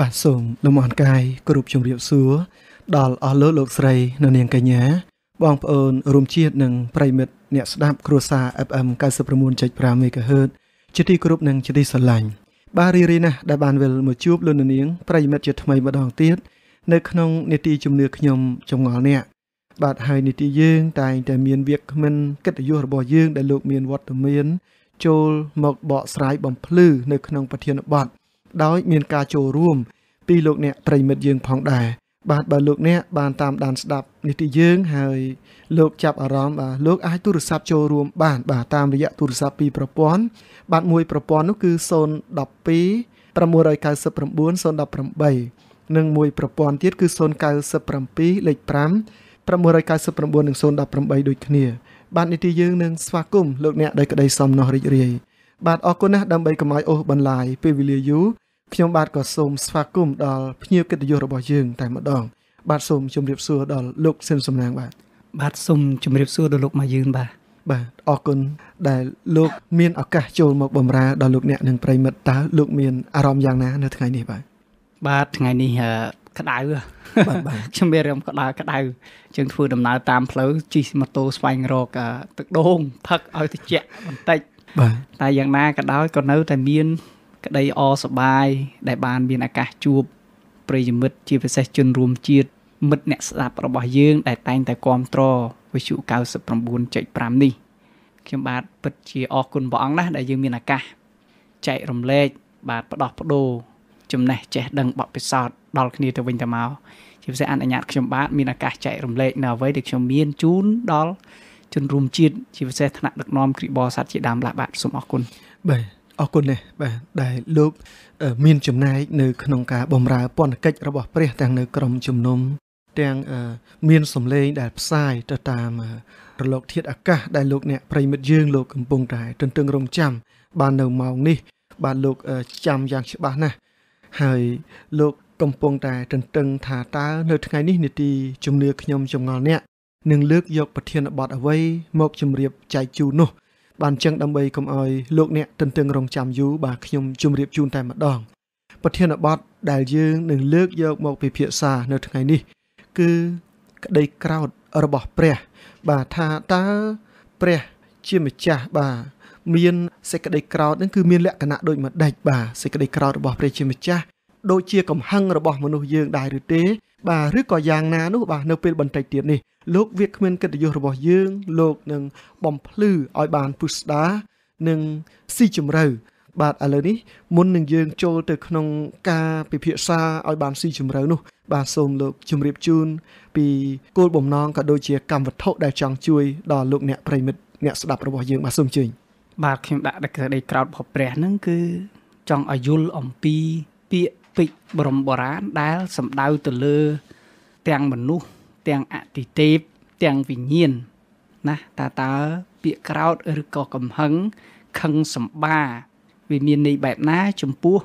បាទសូមលំអរកាយគ្រប់ជំរាបសួរដល់អស់លោកលោកស្រី នៅ នាងកញ្ញាបងប្អូនរួមជាតិនិងប្រិមិត្តអ្នកស្ដាប់គ្រួសារ FM 99.5 MHz ជាទីគោរពនិងជាទីស្រឡាញ់បាទរីរីណាស់ដែលបានវិលមកជួបលោកនាងប្រិមិត្តជាថ្មីម្ដងទៀតនៅក្នុងនេតិជំនឿខ្ញុំចងល់អ្នកបាទហើយនីតិយើង តែងតែមានវាគ្មិនកិត្តិយសរបស់យើង ដែលលោកមានវត្តមានចូល មកបកស្រាយបំភ្លឺនៅក្នុងប្រធានបទដោយមានការចូលរួមពីលោកអ្នកប្រិមិត្តយើង ផងដែរបាទបើលោកអ្នក បានតាមដានស្ដាប់នេះទីយើង ហើយលោកចាប់អារម្មណ៍បាទលោកអាចទូរស័ព្ទចូលរួម បាន បាទតាមរយៈទូរស័ព្ទពីរប្រព័ន្ធបាទមួយប្រព័ន្ធនោះគឺ012 699 018និងមួយប្រព័ន្ធទៀតគឺ097លេខ5 999និង018ដូចគ្នា បាទនីតិយើងនឹងស្វាគមន៍លោកអ្នកដែលក្តីសំណោះរីករាយបាទអរគុណណាស់ដើម្បីកម្លាយអូសបន្លាយពេលវេលាយូរខ្ញុំបាទក៏សូមស្វាគមន៍ដល់ភ្ញៀវកិត្តិយសរបស់យើង តែម្ដង បាទសូមជម្រាបសួរដល់លោកសឹមសំណាង បាទបាទសូមជម្រាបសួរដល់លោកម៉ាយឿនបាទបាទអរគុណដែលលោក មានឱកាសចូលមកបម្រើដល់លោកអ្នកនិងប្រិមិត្តតើលោកមានអារម្មណ៍យ៉ាងណានៅថ្ងៃនេះបាទបាទថ្ងៃនេះក្តៅបាទបាទខ្ញុំមានអារម្មណ៍ក្តៅក្តៅជាងធ្វើដំណើរតាមផ្លូវជិះម៉ូតូស្វែងរកទឹកដូងផឹកឲ្យត្រជាក់បន្តិចបាទតែយ៉ាងណាក៏ដោយក៏នៅតែមានក្តីអសប្បាយដែលបាន មានឱកាសជួបប្រិយមិត្តជាពិសេសជនរួមជាតិមិត្តអ្នកស្ដាប់របស់យើងដែលតែងតែគាំទ្រវិទ្យុ99.5នេះខ្ញុំបាទពិតជាអរគុណព្រះអង្គណាស់ដែលយើងមានឱកាសចែករំលែកបាទផ្ដោះផ្ដោចំណេះចេះដឹងបបពិសោធន៍ដល់គ្នាទៅវិញទៅមកជាពិសេសអនុញ្ញាតខ្ញុំបាទមានឱកាសចែករំលែកនៅអ្វីដែលខ្ញុំមានជូនដល់ជនរួមជាតិជាពិសេសថ្នាក់ដឹកនាំគ្រីបសាទជាដើមឡាស់បាទសូមអរគុណបាទអរគុណនេះបាទដែលលោក មានចំណែកនៅក្នុងការបំរើពន្ធកិច្ចរបស់ព្រះទាំងនៅក្រមជំនុំទាំងមានសម្លេងដែលផ្សាយទៅតាមរលកធាតុអាកាសដែលលោកអ្នកប្រិមិត្តយើងលោកកំពុងតែទន្ទឹងរង់ចាំបាននៅម៉ោងនេះ បានលោកចាំយ៉ាងច្បាស់ណាស់ហើយលោកកំពុងតែទន្ទឹងថាតើនៅថ្ងៃនេះនីតិជំនឿខ្ញុំចងល់អ្នកនឹងលើកយកប្រធានបទអ្វីមកជម្រាបចែកជូននោះបានចឹងដើម្បីកុំឲ្យលោកអ្នក ទន្ទឹងរង់ចាំយូរបាទខ្ញុំជម្រាបជូនតែម្ដង ប្រធានបទដែលយើងនឹងលើកយកមកពិភាក្សានៅថ្ងៃនេះ គឺក្តីក្រោតរបស់ព្រះ បាទថាតើព្រះជាម្ចាស់បាទមានសេចក្តីក្រោតនឹងគឺមានលក្ខណៈដូចម្ដេចបាទសេចក្តីក្រោតរបស់ព្រះជាម្ចាស់ដូចជាកំហឹងរបស់មនុស្សយើង ដែរឬទេបាទឬក៏យ៉ាងណានោះបាទនៅពេលបន្តិចទៀតនេះលោកវាគ្មានកិត្តិយសរបស់យើងលោកនឹងបំភ្លឺឲ្យបានពុស្ដានិងស៊ីជម្រៅបាទឥឡូវនេះមុននឹងយើងចូលទៅក្នុង ការពិភាក្សាឲ្យបានស៊ីជម្រៅនោះ បាទសូមលោកជម្រាបជូនពីគោលបំណងក៏ដូចជាកម្មវត្ថុដែលចង់ជួយដល់លោកអ្នកប្រិមិត្តអ្នកស្ដាប់របស់យើងបាទសូមជើញបាទខ្ញុំដាក់ដឹកដីក្រោតរបស់ព្រះហ្នឹងគឺចង់ឲ្យយល់អំពីពាក្យពេចបរមបុរាណដែលសំដៅទៅលើ ទាំងមនុស្សទាំងអតិទេពទាំងវិញ្ញាណណាតើតើពាក្យក្រោតឬក៏កំហឹងខឹងសម្បា វាមានន័យបែបណាចំពោះ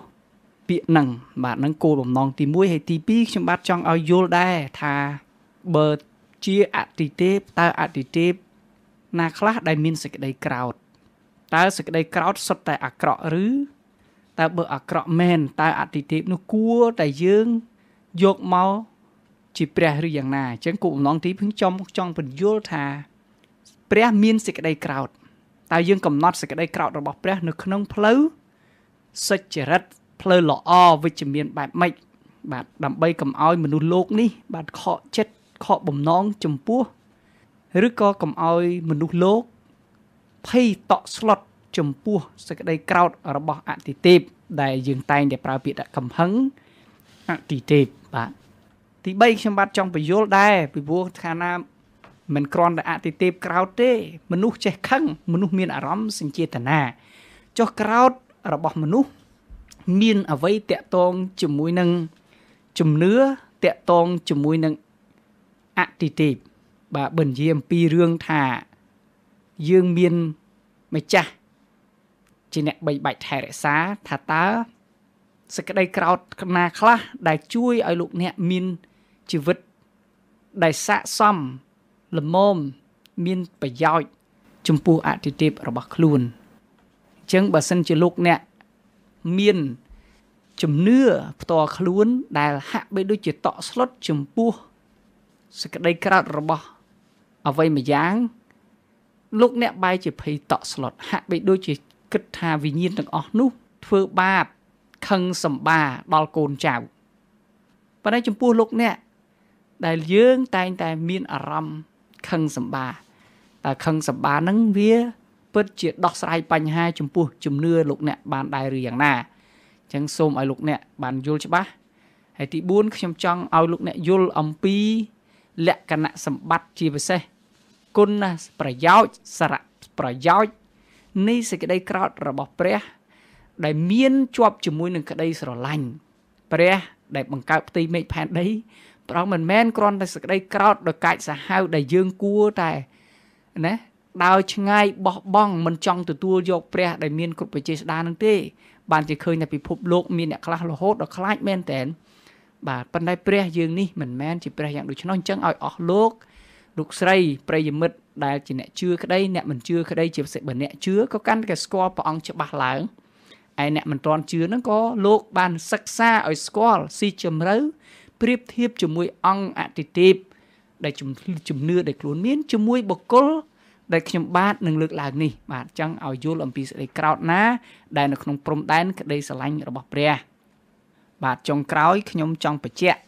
ពាក្យហ្នឹងបាទហ្នឹងគោលបំណងទី1ហើយទី2ខ្ញុំបាទចង់ឲ្យយល់ដែរថាបើជាអតិទេពតើអតិទេពណា ខ្លះដែលមានសេចក្តីក្រោតតើសេចក្តីក្រោតសុទ្ធតែអាក្រក់ឬតើបើអាក្រក់មែនតើអតិទេពនោះគួរតែយើងយកមកជាព្រះឬយ៉ាងណាអញ្ចឹងគោលបំណងទីខ្ញុំចំចង់បញ្យល់ថា ព្រះមានសេចក្តីក្រោតតើយើងកំណត់សេចក្តីក្រោតរបស់ព្រះនៅក្នុងផ្លូវសុចរិតផ្លូវល្អវិជ្ជមានបែបម៉េចបាទដើម្បីកំឲ្យមនុស្សលោកនេះ បាទខកចិត្តខកបំណងចំពោះឬក៏កំឲ្យមនុស្សលោកភ័យតក់ស្លុតចំពោះសេចក្តីក្រោត របស់អតិទេពដែលយើងតែងតែប្រើពាក្យថាកំហឹងអតិទេពបាទទី3ខ្ញុំបាទចង់បញ្យល់ដែរពីព្រោះថាណាមិនគ្រាន់តែអតិទេពក្រោតទេ មនុស្សចេះខឹងមនុស្សមាន អារម្មណ៍សញ្ចេតនាចុះក្រោតរបស់មនុស្សមានអវ័យតាក់តងជាមួយនឹងជំនឿតាក់តងជាមួយនឹងអតិទេពបាទបញ្ជាអំពីរឿងថាយើងមានម្ចាស់ជាអ្នកបីបាច់ថែរក្សាថាតើសេចក្តីក្រោតណាខ្លះដែលជួយឲ្យលោកអ្នកមានជីវិតដែលស័កសមល្មមមានប្រយោជន៍ចំពោះអតិថិបរបស់ខ្លួនអញ្ចឹងបើសិនជាលោកអ្នកមានជំនឿផ្ទាល់ខ្លួន ដែលហាក់បីដូចជាតក់ស្លុតចំពោះសេចក្តីក្រោតរបស់អ្វីម្យ៉ាង លោកអ្នកបែរជាភ័យតក់ស្លុតហាក់បីដូចជាគិតថាវិញ្ញាណទាំងអស់នោះធ្វើបាបខឹងសម្បាដល់កូនចៅប៉ុន្តែចំពោះលោកអ្នកដែលយើងតែងតែមានអារម្មណ៍ខឹងសម្បាតើខឹងសម្បានឹងវា ពិតជាដោះស្រាយបញ្ហា ចំពោះជំនឿលោកអ្នកបានដែរឬយ៉ាងណាអញ្ចឹងសូមឲ្យលោកអ្នកបានយល់ច្បាស់ហើយទី4ខ្ញុំចង់ឲ្យលោកអ្នកយល់អំពី លក្ខណៈសម្បត្តិជាពិសេសគុណប្រយោជន៍សារៈប្រយោជន៍នៃសេចក្តីក្រោធរបស់ព្រះដែលមានជាប់ជាមួយនឹងក្តីស្រឡាញ់ព្រះ ដែលបង្កើតផ្ទៃមេឃផែនដីព្រះអង្គមិនមែនគ្រាន់តែសេចក្តីក្រោធដោយកាចសាហាវដែលយើងគួរតែណាដើរឆ្ងាយបោះបង់មិនចង់ទទួលយកព្រះ ដែលមានគ្រប់វិជេស្ដានឹងទេ បានជាឃើញតែពិភពលោកមានអ្នកខ្លះរហូតដល់ខ្លាចមែនតើបាទប៉ុន្តែព្រះយើងនេះមិនមែនជាព្រះយ៉ាងដូច្នោះអញ្ចឹងឲ្យអស់លោកលោកស្រីប្រិយមិត្តដែលជាអ្នកជឿក្តីអ្នកមិនជឿក្តី ជាពិសេសបើអ្នកជឿក៏កាន់តែស្គាល់ព្រះអង្គច្បាស់ឡើងឯអ្នកមិនទាន់ជឿហ្នឹងក៏លោកបានសិក្សាឲ្យស្គាល់ស៊ីជម្រៅប្រៀបធៀបជាមួយអង្គអតិទេពដែលជំនឿដែលខ្លួនមានជាមួយបុគ្គលដែលខ្ញុំបាទនឹងលើកឡើងនេះបាទចង់ឲ្យយល់អំពីសេចក្តីក្រោតណា ដែលនៅក្នុងព្រំដែន ក្តីស្រឡាញ់របស់ព្រះបាទចុងក្រោយខ្ញុំចង់បញ្ជាក់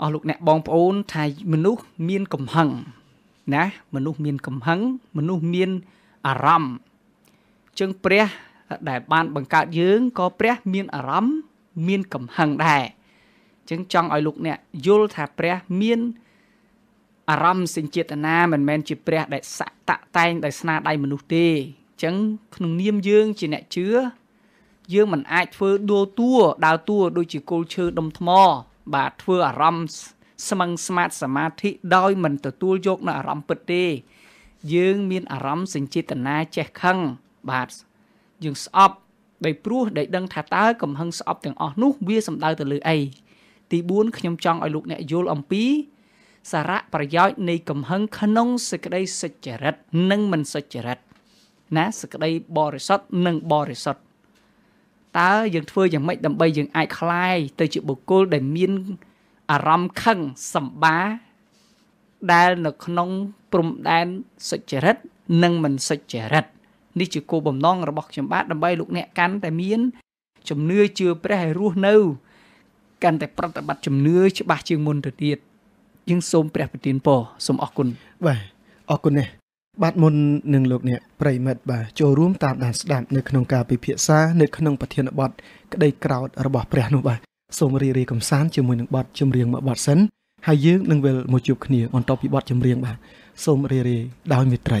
អស់លោកអ្នកបងប្អូនថាមនុស្សមានកំហឹងណាមនុស្សមានកំហឹងមនុស្សមានអារម្មណ៍ជាងព្រះដែលបានបង្កើតយើងក៏ព្រះ មានអារម្មណ៍មានកំហឹងដែរចឹងចង់ឲ្យលោកអ្នកយល់ថាព្រះមានអារម្មណ៍សេចក្ដីណាមិនមែនជាព្រះដែលស័កតតែងដោយស្នាដៃមនុស្សទេចឹងក្នុងនាមយើងជាអ្នកជឿយើងមិនអាចធ្វើដួលតួដើរតួដូចជាគល់ឈើដុំថ្ម បាទធ្វើអារម្មណ៍ស្មឹងស្មាតសមាធិដោយមិនទទួលយកនៅអារម្មណ៍ពិតទេ យើងមានអារម្មណ៍សេចក្តីណាចេះខឹងបាទយើងស្អប់ដោយព្រោះដែលដឹងថាតើកំហឹងស្អប់ទាំងអស់នោះវាសំដៅទៅលើអីទី4ខ្ញុំចង់ឲ្យលោកអ្នកយល់អំពី សារៈប្រយោជន៍នៃកំហឹងក្នុងសេចក្តីសុចរិតនិងមិនសុចរិតណាសេចក្តីបរិសុទ្ធនិងបរិសុទ្ធតើយើងធ្វើយ៉ាងម៉េចដើម្បីយើងអាចคลายទៅជាបុគ្គលដែលមានអារម្មណ៍ខឹងសម្បាដែលនៅក្នុងព្រំដែនសុចរិតនិងមិនសុចរិតនេះជាគោលបំណងរបស់ខ្ញុំបាទដើម្បីលោកអ្នកកាន់តែមានជំនឿជឿព្រះឲ្យរស់នៅកាន់តែប្រតិបត្តិជំនឿច្បាស់ជាងមុនទៅទៀតយើងសូម ព្រះប្រទានពរសូមអរគុណបាទអរគុណណាស់បាទមុននឹងលោកអ្នកប្រិមិត្តបាទចូលរួមតាមដានស្ដាប់នៅក្នុងការពិភាក្សានៅក្នុងប្រធានបទក្តីក្រោតរបស់ព្រះនោះបាទសូមរីរាយកំសាន្តជាមួយនឹងបទចម្រៀងមួយបទសិនហើយយើងនឹងវិលមកជួបគ្នាបន្ទាប់ពីបទចម្រៀងបាទសូមរីរាយដោយមេត្រី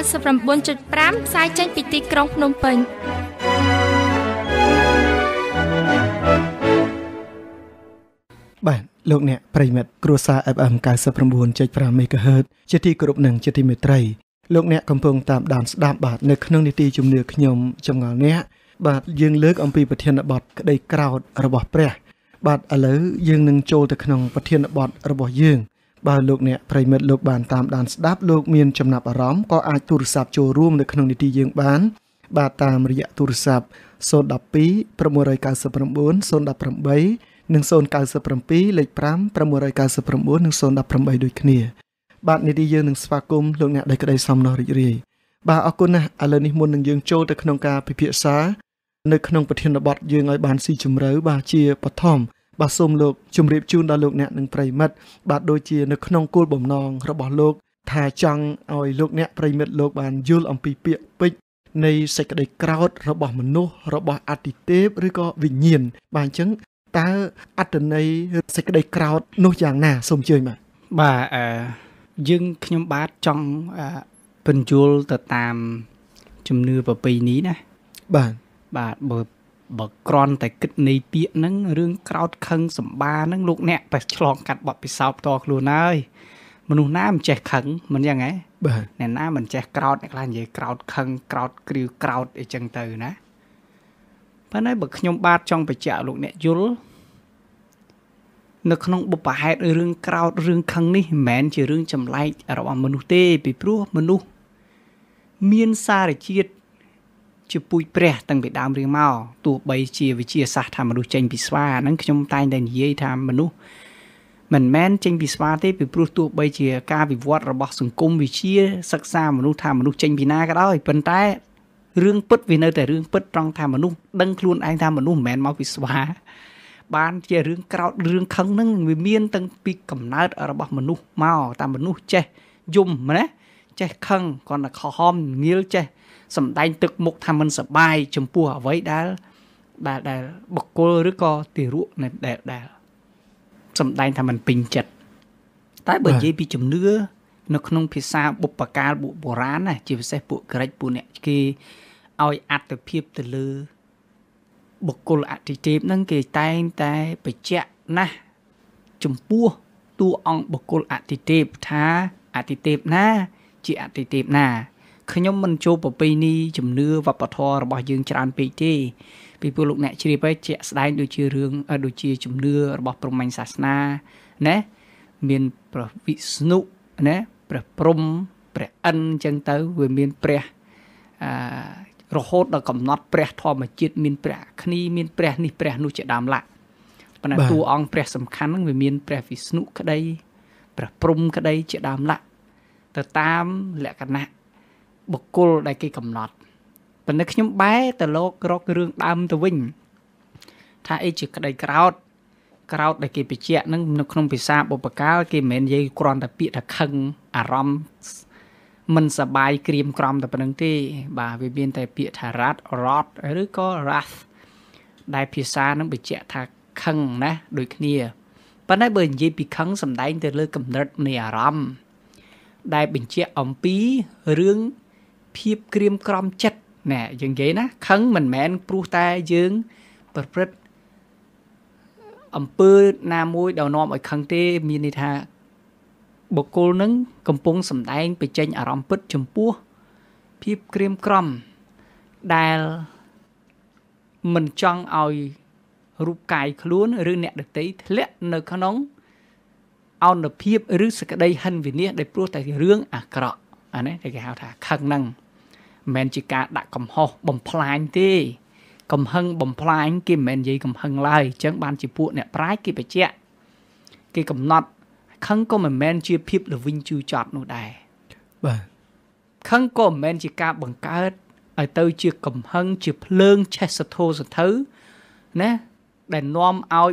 99.5ផ្សាយចេញពីទីក្រុងភ្នំពេញបាទលោកអ្នកប្រិមិត្តគ្រួសារ FM 99.5 MHz ជាទីគោរពនិងជាទីមេត្រីលោកអ្នកកំពុងតាមដានស្ដាប់បាទនៅក្នុងនីតិជំនឿខ្ញុំចំងល់អ្នកបាទយើងលើកអំពីប្រធានបទក្តីក្រោតរបស់ព្រះ បាទឥឡូវយើងនឹងចូលទៅក្នុងប្រធានបទរបស់យើងបើលោកអ្នកប្រិមិត្តលោកបានតាមដានស្ដាប់លោកមានចំណាប់អារម្មណ៍ក៏អាចទូរស័ព្ទចូលរួមនៅក្នុងនីតិយើងបាន បាទតាមរយៈទូរស័ព្ទ012 699 018និង097លេខ5 699និង018ដូចគ្នាបាទនីតិយើងនឹងស្វាគមន៍លោកអ្នកដែលក្តីសំណោះរីករាយបាទអរគុណណាស់ឥឡូវនេះមុននឹងយើងចូលទៅក្នុងការពិភាក្សា នៅក្នុងប្រធានបទយើងឲ្យបានស៊ីជម្រៅបាទជាបឋមបាទសូមលោកជម្រាបជូនដល់លោកអ្នកនិងប្រិមិត្តបាទដូចជា នៅក្នុងគោលបំណងរបស់លោកថាចង់ឲ្យលោកអ្នកប្រិមិត្តលោកបានយល់អំពីពាក្យពេចន៍នៃសេចក្តី ក្រោធរបស់មនុស្សរបស់អតិទេពឬក៏វិញ្ញាណបាទអញ្ចឹងតើអត្តន័យសេចក្តីក្រោធនោះយ៉ាងណាសូមជួយបាទបាទអឺយើងខ្ញុំបាទចង់បញ្យល់ទៅតាមជំនឿប្រពៃណីណាបាទបាទបើបើគ្រាន់តែគិតនៃពាក្យហ្នឹងរឿងក្រោតខឹងសម្បាហ្នឹងលោកអ្នកបែឆ្លងកាត់បទពិសោធន៍ផ្ទាល់ខ្លួនហើយមនុស្សណាមិនចេះខឹងមិនយ៉ាងហ៎បាទអ្នកណាមិនចេះក្រោតអ្នកខ្លះនិយាយក្រោត ខឹងក្រោតគ្រឿក្រោតអីចឹងទៅណាប៉ុន្តែបើខ្ញុំបាទចង់បញ្ជាក់លោកអ្នកយល់នៅក្នុងបុព្វហេតុរឿងក្រោតរឿងខឹងនេះមិនមែនជារឿងចម្លែករបស់មនុស្សទេពីព្រោះមនុស្សមានសារជាតិជាពូជព្រះតាំងពីដើមរៀងមកទោះបីជាវិជាសាស្ត្រថាមនុស្សចេញពីស្វាហ្នឹងខ្ញុំតែងតែនិយាយថាមនុស្សមិនមែនចេញពីស្វាទេពីព្រោះទោះបីជាការវិវត្តរបស់សង្គមវិជាសិក្សាមនុស្សថាមនុស្សចេញពីណាក៏ដោយប៉ុន្តែរឿងពិតវានៅតែរឿងពិតត្រង់ថាមនុស្សដឹងខ្លួនឯងថាមនុស្សមិនមែនមកពីស្វាបានជារឿងក្រោត រឿងខឹងហ្នឹងវាមានតាំងពីកំណើត របស់មនុស្សមកតាមមនុស្សចេះយំណាចេះខឹងគាត់តែខំងាលចេះសំដែង ទឹកមុខថាមិនសបាយចំពោះអ្វីដែលដែលដែលបកគលឬក៏ទីរក់ដែលដែលសំដែងថាមិនពេញចិត្តតែបើនិយាយពីជំនឿនៅក្នុងភាសាបុព្វកាលបុរាណណា ជាពិសេសពួកក្រិចពួកអ្នក គេឲ្យអត្តភាពទៅលើ បុគ្គលអតិទេពហ្នឹងគេតែងតែបញ្ជាក់ណាស់ចំពោះតួអង្គបុគ្គលអតិទេពថាអតិទេពណា ជាអតិទេពណាខ្ញុំមិនចូលប្រពៃណីជំនឿវប្បធម៌របស់យើងច្រើនពេកទេពីព្រោះលោកអ្នកជ្រាបហើយជាក់ស្ដែងដូចជារឿងដូចជាជំនឿរបស់ព្រហ្មញ្ញសាសនាណាមានព្រះវិស្ណុណាព្រះព្រំព្រះអិនអញ្ចឹងទៅវាមានព្រះអឺរហូតដល់កំណត់ព្រះធម្មជាតិមានព្រះអគ្នីមានព្រះនេះព្រះនោះជាដើមឡាក់ប៉ុន្តែតួអង្គព្រះ សំខាន់នឹងវាមានព្រះវិស្ណុក្តីព្រះព្រំក្តី ជាដើមឡាក់ ទៅតាមលក្ខណៈបុគ្គលដែលគេកំណត់ប៉ុន្តែខ្ញុំបែរទៅលោករករឿងដើមទៅវិញ ថាអីជាក្តីក្រោត ក្រោតដែលគេបញ្ជាក់នឹងនៅក្នុងភាសាបុព្វកាលគេមិនមែននិយាយគ្រាន់តែពាក្យថាខឹងអារម្មណ៍មិនសបាយក្រៀមក្រំតែប៉ុណ្្នឹងទេ បាទវាមានតែពាក្យថារ៉ាត់ rot ឬក៏ wrath ដែលភាសានឹងបញ្ជាក់ថាខឹងណាដូចគ្នាប៉ុន្តែបើនិយាយពីខឹងសំដែងទៅលើកំណត់នៃអារម្មណ៍ដែលបញ្ជាក់អំពីរឿងភាពក្រៀមក្រំចិត្តណែយើងនិយាយណាខឹងមិនមែនព្រោះតែយើងប្រព្រឹត្តអំពើណាមួយដែលនាំឲ្យខឹងទេមានន័យថាបុគ្គលនឹង កំពុងសម្ដែងបញ្ចេញ អារម្មណ៍ពិតចំពោះភាពក្រៀមក្រំដែល មិនចង់ឲ្យរូបកាយខ្លួនឬអ្នកដតីធ្លាក់ នៅ ក្នុងអនុភាពឬសក្តី ហិនវិនិច្ឆ័យដោយព្រោះតែរឿងអាក្រក់អានេះគេហៅថាខឹងហ្នឹងមិនមែនជាការដាក់កំហុសបំផ្លាញទេ កំហឹងបំផ្លាញគេមិនមែននិយាយកំហឹងឡើយអញ្ចឹងបានជាពួកអ្នកប្រាជ្ញគេបញ្ជាក់គេកំណត់ ខឹងក៏មិនមែនជាភាពល្វីងជូរចត់នោះដែរបាទខឹងក៏មិនមែនជាការបង្កើតឲ្យទៅជា កំហឹងជាភ្លើងឆេះសធោសធៅណាដែលនាំឲ្យ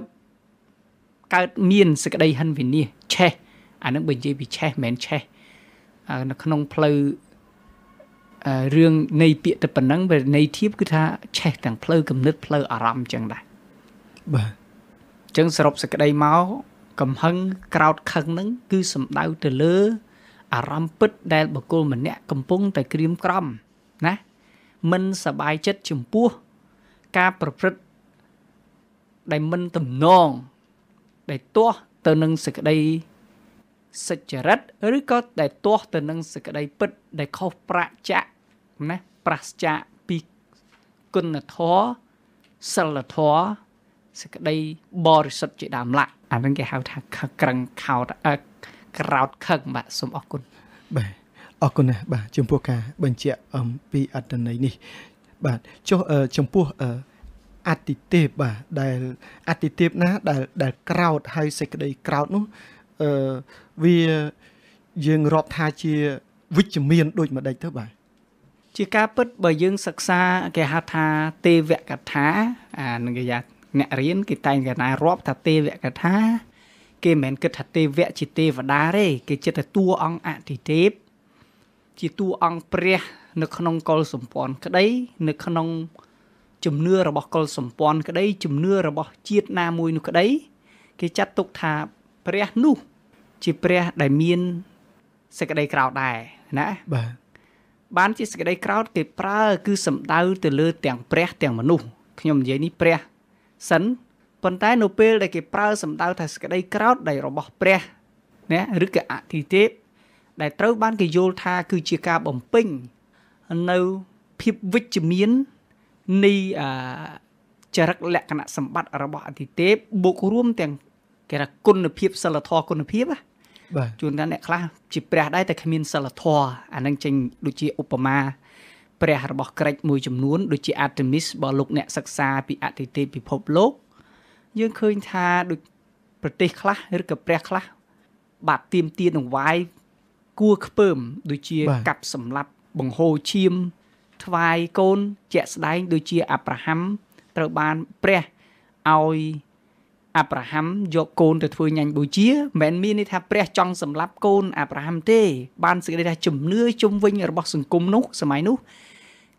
កើតមានសេចក្តីហិនវិនិច្ឆ័យឆេះអានឹងបើនិយាយពីឆេះមិនមែនឆេះនៅក្នុងផ្លូវរឿងនៃ ពាក្យតែប៉ុណ្ណឹងវានៃធៀបគឺថាឆេះទាំងផ្លូវគំនិតផ្លូវអារម្មណ៍ចឹងដែរបាទចឹងសរុបសេចក្តីមកកំហឹងក្រោតខឹងនឹងគឺសំដៅទៅលើ អារម្មណ៍ពិតដែលបុគ្គលម្នាក់កំពុងតែក្រៀមក្រំណាមិនសบายចិត្តចំពោះ ការប្រព្រឹត្តដែលមិនទំនងដែលទាស់ទៅនឹងសេចក្តីសុចរិតឬក៏ដែលទាស់ទៅនឹងសេចក្តីពិតដែលខុសប្រាជ្ញណាប្រាសចាកពីគុណធម៌សិលធម៌សេចក្តីបរិសុទ្ធជាដើមឡាក់ អានឹងគេហៅ ថាខក្រឹងខោតក្រោតខឹងបាទសូមអរគុណបាទអរគុណណាស់បាទចំពោះការបញ្ជាក់អំពីអត្តន័យនេះ បាទចុះចំពោះអតិទេពបាទដែលអតិទេពណា ដែលដែលក្រោតហើយសេចក្តីក្រោតនោះអឺវាយើងរាប់ថាជាវិជ្ជមាន ដូចម្ដេចទៅបាទជាការពិតបើយើង សិក្សាគេហៅថាទេវកថាអានឹងគេយ៉ាងអ្នករៀនគេតែងកណារាប់ ថាទេវកថា គេមិនមែនគិតថាទេវៈជាទេវតាទេគេចិត្តថាតួអង្គអតិទេពជាតួអង្គព្រះ នៅ ក្នុងកុលសម្ព័ន្ធក្តី នៅក្នុងជំនឿរបស់កុលសម្ព័ន្ធក្តីជំនឿរបស់ជាតិណាមួយនោះក្តី គេចាត់ទុកថាព្រះនោះជាព្រះដែលមានសេចក្តីក្រោតដែរណាបាទបានជាសេចក្តីក្រោតគេប្រើ គឺសំដៅទៅលើ ទាំង ព្រះទាំងមនុស្សខ្ញុំនិយាយនេះព្រះ សិនប៉ុន្តែនៅពេលដែលគេប្រើសំដៅថាសេចក្តីក្រោតដែលរបស់ព្រះណាឬក៏អតិទេពដែលត្រូវបាន គេយល់ថាគឺជាការបំពេញនៅភាពវិជ្ជមាននៃចរិតលក្ខណៈសម្បត្តិរបស់អតិទេពបូករួមទាំងគេថាគុណភាពសិលធម៌គុណភាពណាបាទជួនកាលអ្នកខ្លះជាព្រះដែរតែគ្មានសិលធម៌អានឹងចេញដូចជាឧបមាព្រះរបស់ក្រិចមួយចំនួនដូចជា Artemis បើលោក អ្នកសិក្សាពីអតីតពិភពលោក យើងឃើញថាដូចប្រទេសខ្លះឬក៏ព្រះខ្លះបាទទៀមទានឹងវាយគួខ្ពើម ដូចជាកាប់សម្លាប់បង្ហូរឈាម ថ្វាយកូន ជាក់ស្ដែងដូចជាអាប់រ៉ាហាំត្រូវបានព្រះឲ្យអាប់រ៉ាហាំយកកូនទៅធ្វើញាញ់បូជាមិនមានន័យថា ព្រះចង់សម្លាប់កូនអាប់រ៉ាហាំទេបានសេចក្តីថាជំនឿជំវិញ របស់សង្គមនោះសម័យនោះ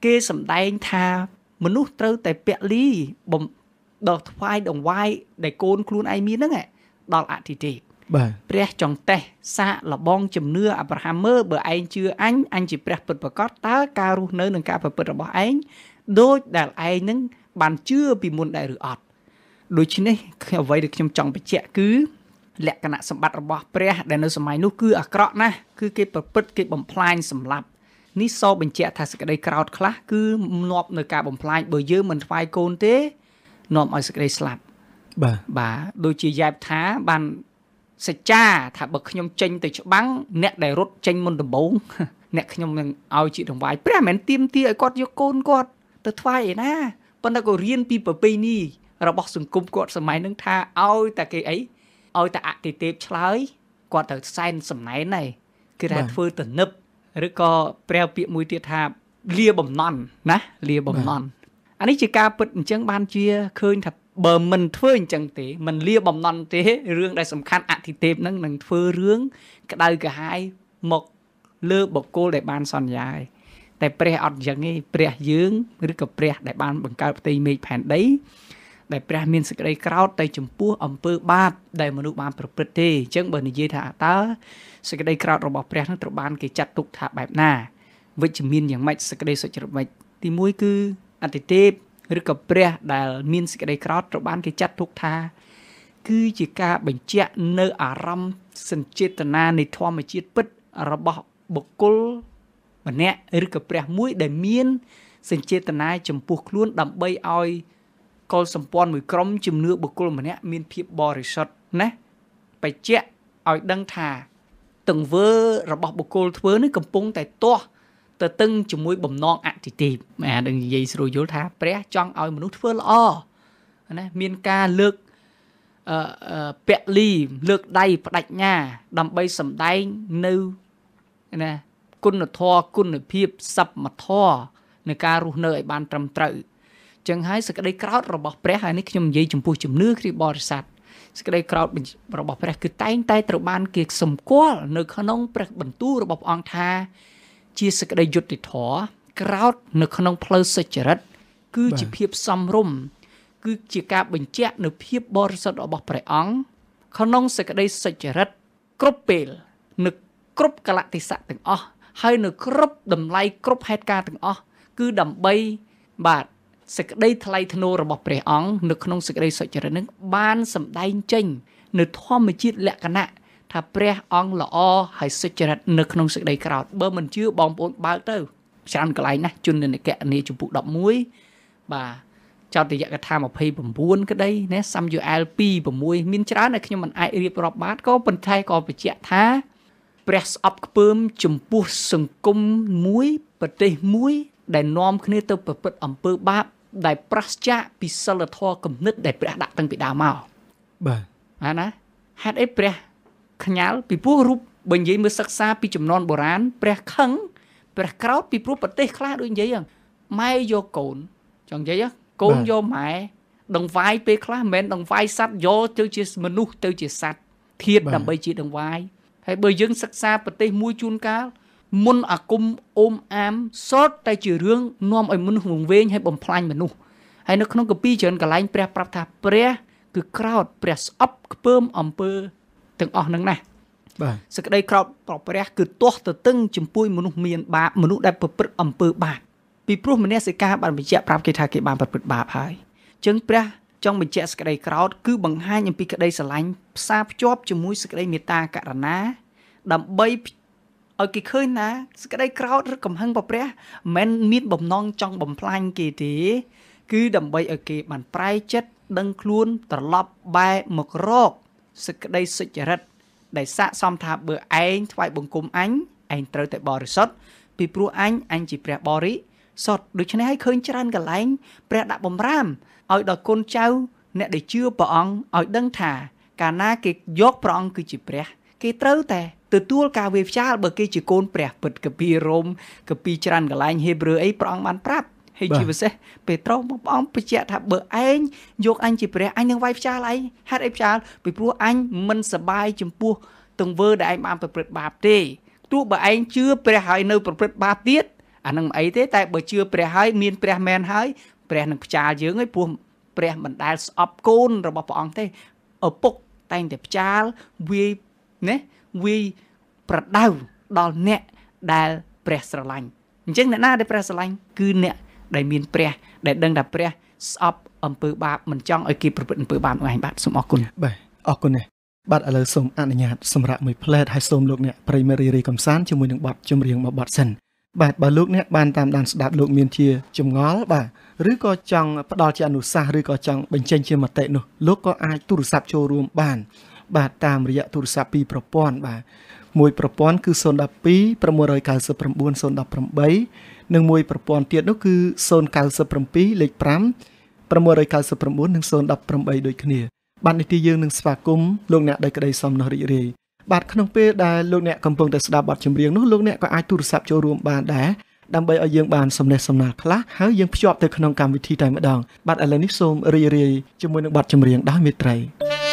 គេសម្ដែងថាមនុស្សត្រូវតែពលីបំដល់ថ្វាយដង្វាយដែលកូនខ្លួនឯងមានហ្នឹងដល់អតិទេពបាទព្រះចង់តេះសាកលបងជំនឿអាប់រ៉ាហាំមើលបើឯងជឿអញអញជាព្រះពិតប្រកបតើការរស់នៅនិងការប្រព្រឹត្តរបស់ឯងដូចដែលឯងនឹងបានជឿពីមុនដែរឬអត់ដូច្នេះអ្វីដែលខ្ញុំចង់បញ្ជាក់គឺលក្ខណៈសម្បត្តិរបស់ព្រះដែលនៅសម័យនោះគឺអាក្រក់ណាស់គឺគេប្រព្រឹត្តគេបំផ្លាញសម្លាប់នេះសបញ្ជាក់ថាសេចក្តីក្រោត ខ្លះគឺនាំនៅការបំផ្លាញបើយើងមិនថ្វាយកូនទេនាំឲ្យសេចក្តីស្លាប់បាទបាទដូចជាយ៉ែបថាបានសច្ចាថាបើខ្ញុំចេញ ទៅច្បាំងអ្នកដែលរត់ចេញមុនដំបូងអ្នកខ្ញុំនឹងឲ្យជារង្វាយព្រះមិនទៀមទីឲ្យគាត់យកកូនគាត់ទៅថ្វាយឯណាប៉ុន្តែក៏រៀនពីប្រពៃណីរបស់សង្គមគាត់សម័យហ្នឹងថាឲ្យតែគេអីឲ្យតែអតិទេពឆ្លើយគាត់ត្រូវសែនសំណែនដែរគឺថាធ្វើទៅនឹបឬក៏ប្រើពាក្យមួយទៀតថាលាបំណន់ណាលាបំណន់អានេះជាការពិតអញ្ចឹងបានជាឃើញ ថាបើមិនធ្វើអញ្ចឹងទេមិនលាបំណន់ទេរឿងដែលសំខាន់អតិទេពហ្នឹងនឹងធ្វើរឿងក្តៅក្រហាយមកលើបុគ្គលដែលបានសន្យាឯងតែព្រះអត់យ៉ាងទេព្រះ យើងឬក៏ព្រះដែលបានបង្កើតផ្ទៃមេឃផែនដីដែលព្រះមានសេចក្តីក្រោធទៅចំពោះអំពើបាបដែលមនុស្សបានប្រព្រឹត្តទេអញ្ចឹងបើនិយាយថាតើសេចក្តីក្រោធរបស់ព្រះនឹងត្រូវបានគេចាត់ទុកថាបែបណា វិជ្ជមានយ៉ាងម៉េចសេចក្តីសុចរិតម៉េចទី1គឺអតិទេពឬក៏ព្រះដែលមានសេចក្តីក្រោធត្រូវបាន គេចាត់ទុកថាគឺជាការបញ្ជាក់នៅអារម្មណ៍សញ្ចេតនានៃធម្មជាតិពិតរបស់បុគ្គលម្នាក់ឬក៏ព្រះមួយដែលមានសេចចេតនាចំពោះខ្លួនដើម្បីឲ្យកុលសម្ព័ន្ធមួយក្រុមជំនឿបុគ្គលម្នាក់មានភាពបរិសុទ្ធណាបច្ចៈឲ្យដឹងថាទង្វើ របស់បុគ្គលធ្វើនេះកំពុងតែទាស់ទៅតឹងជាមួយបំណងអតិទេពអានឹងនិយាយស្រួលយល់ថា ព្រះចង់ឲ្យមនុស្សធ្វើល្អណាមានការលើកអឺពលលីលើកដៃបដិញ្ញា ដើម្បីសម្ដែងនៅណាគុណធម៌គុណភាពសัพមធម៌នៃការរស់នៅឲ្យបានត្រឹមត្រូវចឹងហើយសេចក្តីក្រោតរបស់ព្រះហើយនេះខ្ញុំនិយាយចំពោះជំនឿគ្រីស្ទបរិស័ទសេចក្តីក្រោតរបស់ព្រះគឺតែងតែត្រូវបានគេសម្គាល់នៅក្នុងព្រះបន្ទូលរបស់ព្រះអង្គថា ជាសេចក្តីយុត្តិធម៌ក្រោត នៅ ក្នុងផ្លូវសុចរិត គឺជាភាពសំរុំគឺជាការបញ្ជាក់នៅភាពបរិសុទ្ធរបស់ព្រះអង្គក្នុងសេចក្តីសុចរិត គ្រប់ពេលនៅគ្រប់កលៈទេសៈទាំងអស់ហើយនៅគ្រប់តម្លៃគ្រប់ហេតុការទាំងអស់គឺដើម្បីបាទសេចក្តីថ្លៃថ្នូររបស់ព្រះអង្គនៅក្នុងសេចក្តីសុចរិតនឹងបានសម្ដែងចេញនៅធម្មជាតិលក្ខណៈថាព្រះអង្គល្អហើយសុចរិតនៅក្នុងសេចក្តីក្រោតបើមិនជឿបងប្អូនបើកទៅច្រើនកន្លែងណាស់ជននិកៈនីចំពុ11បាទចោតយៈកថា29ក្តីណាសំយូអែល26មានច្រើនដែលខ្ញុំមិនអាចរៀបរាប់បានក៏ប៉ុន្តែក៏បញ្ជាក់ថាព្រះស្អប់ខ្ពើមចំពោះសង្គមមួយប្រទេសមួយដែលនាំគ្នាទៅប្រព្រឹត្តអំពើបាបដែលប្រឆាចពីសិលធម៌គំនិត ដែលព្រះដាក់តាំងពីដើមមកបាទអាណាហេតុអីព្រះខ្ញាល់ពីព្រោះរូបបើនិយាយមើលសិក្សាពីចំនួនបុរាណព្រះខឹងព្រះក្រោតពីព្រោះប្រទេសខ្លះដូចនិយាយហ្នឹងម៉ែយកកូនចង់និយាយកូនយកម៉ែដងវាយពេលខ្លះមិនមែនដងវាយសัตว์យកទៅជាមនុស្សទៅជាសัตว์ធៀបដើម្បីជាដងវាយហើយបើយើងសិក្សាប្រទេសមួយជួនកាលមុនអាគមអ៊ុំអាមសតតែជារឿងនាំឲ្យមនុស្សវង្វេងហើយបំផ្លាញមនុស្សហើយនៅក្នុងកពីច្រើនកលែងព្រះ ប្រាប់ថាព្រះគឺក្រោតព្រះស្អប់ខ្ពើមអំពើទាំងអស់នឹងណាបាទសក្តីក្រោតព្រះគឺទាស់ទៅតឹងចំពោះមនុស្សមាន បាបមនុស្សដែលប្រព្រឹត្តអំពើបាបពីព្រោះមនសិការបានបញ្ជាក់ប្រាប់គេថាគេបានប្រព្រឹត្តបាបហើយចឹងព្រះចង់បញ្ជាក់សក្តីក្រោត គឺបង្ហាញអំពីក្តីស្រឡាញ់ផ្សារភ្ជាប់ជាមួយសក្តីមេត្តាករណាដើម្បីឲ្យគេឃើញណាសេចក្តីក្រោធឬកំហឹងព្រះមិនមានបំណងចង់បំផ្លាញគេទេ គឺដើម្បីឲ្យគេបានប្រែចិត្តដឹងខ្លួនត្រឡប់បែរមករកសេចក្តីសុចរិតដែលស័កសមថាបើឯងថ្វាយបង្គំអញឯងត្រូវតែបរិសុទ្ធពីព្រោះអញអញជាព្រះបរិសុទ្ធដូច្នេះឲ្យឃើញច្រើនកន្លែងព្រះដាក់បំរាមឲ្យដល់កូនចៅ អ្នកដែលជឿព្រះអង្គឲ្យដឹងថាកាលណាគេយកព្រះអង្គគឺជាព្រះ គេត្រូវតែទទួលការវាយផ្ចាលបើគេជាកូនព្រះពិតកាពីរ៉ូមកពីច្រើនកន្លែងហេប្រឺអីព្រះអង្គបានប្រាប់ហើយជាពិសេសពេត្រុសមកព្រះអង្គបញ្ជាក់ថាបើឯងយកអញជាព្រះអញនឹងវាយផ្ចាលអីហេតុអីផ្ចាលពីព្រោះអញមិនសបាយចំពោះទង្វើដែលឯងបានប្រព្រឹត្តបាបទេទោះបើឯងជឿព្រះហើយនៅប្រព្រឹត្តបាបទៀតអានឹងមិនអីទេតែបើជឿព្រះហើយមានព្រះមែនហើយព្រះនឹងផ្ចាលយើងហើយព្រោះព្រះមិនដែលស្អប់កូនរបស់ព្រះអង្គទេឪពុកតែងតែផ្ចាលវាយណាវាយប្រដៅដល់អ្នកដែលព្រះស្រឡាញ់អញ្ចឹងអ្នកណាដែលព្រះស្រឡាញ់គឺអ្នកដែលមានព្រះដែលដឹងថាព្រះស្អប់អំពើបាបមិនចង់ឲ្យគេប្រព្រឹត្តអំពើបាបនោះឯងបាទសូមអរគុណបាទអរគុណណាស់បាទឥឡូវសូមអនុញ្ញាតសម្រាប់មួយផ្លែតឲ្យសូមលោកអ្នកប្រិមរីរីកំសាន្តជាមួយនឹងបទចម្រៀងមួយបទសិនបាទបើលោកអ្នក បានតាមដានស្ដាប់លោកមានជាចម្ងល់បាទឬក៏ចង់ផ្ដល់ជាអនុសាសន៍ឬក៏ចង់បញ្ចេញជាមតិនោះលោកក៏អាចទូរស័ព្ទចូលរួមបានបាទតាមរយៈទូរស័ព្ទពីរប្រព័ន្ធបាទមួយប្រព័ន្ធគឺ012 699 018និងមួយប្រព័ន្ធទៀតនោះគឺ097លេខ5 699និង018ដូចគ្នាបាទនេះទីយើងនឹងស្វាគមន៍លោកអ្នកដែលក្តីសំណោះរីករាយបាទក្នុងពេលដែលលោកអ្នកកំពុងតែស្ដាប់បទចម្រៀងនោះលោកអ្នកក៏អាចទូរស័ព្ទចូលរួមបានដែរដើម្បីឲ្យយើងបានសំណេះសំណាលខ្លះហើយយើងភ្ជាប់ទៅក្នុងកម្មវិធីតែម្ដងបាទឥឡូវនេះសូមរីករាយជាមួយនឹងបទចម្រៀងដោយមេត្រី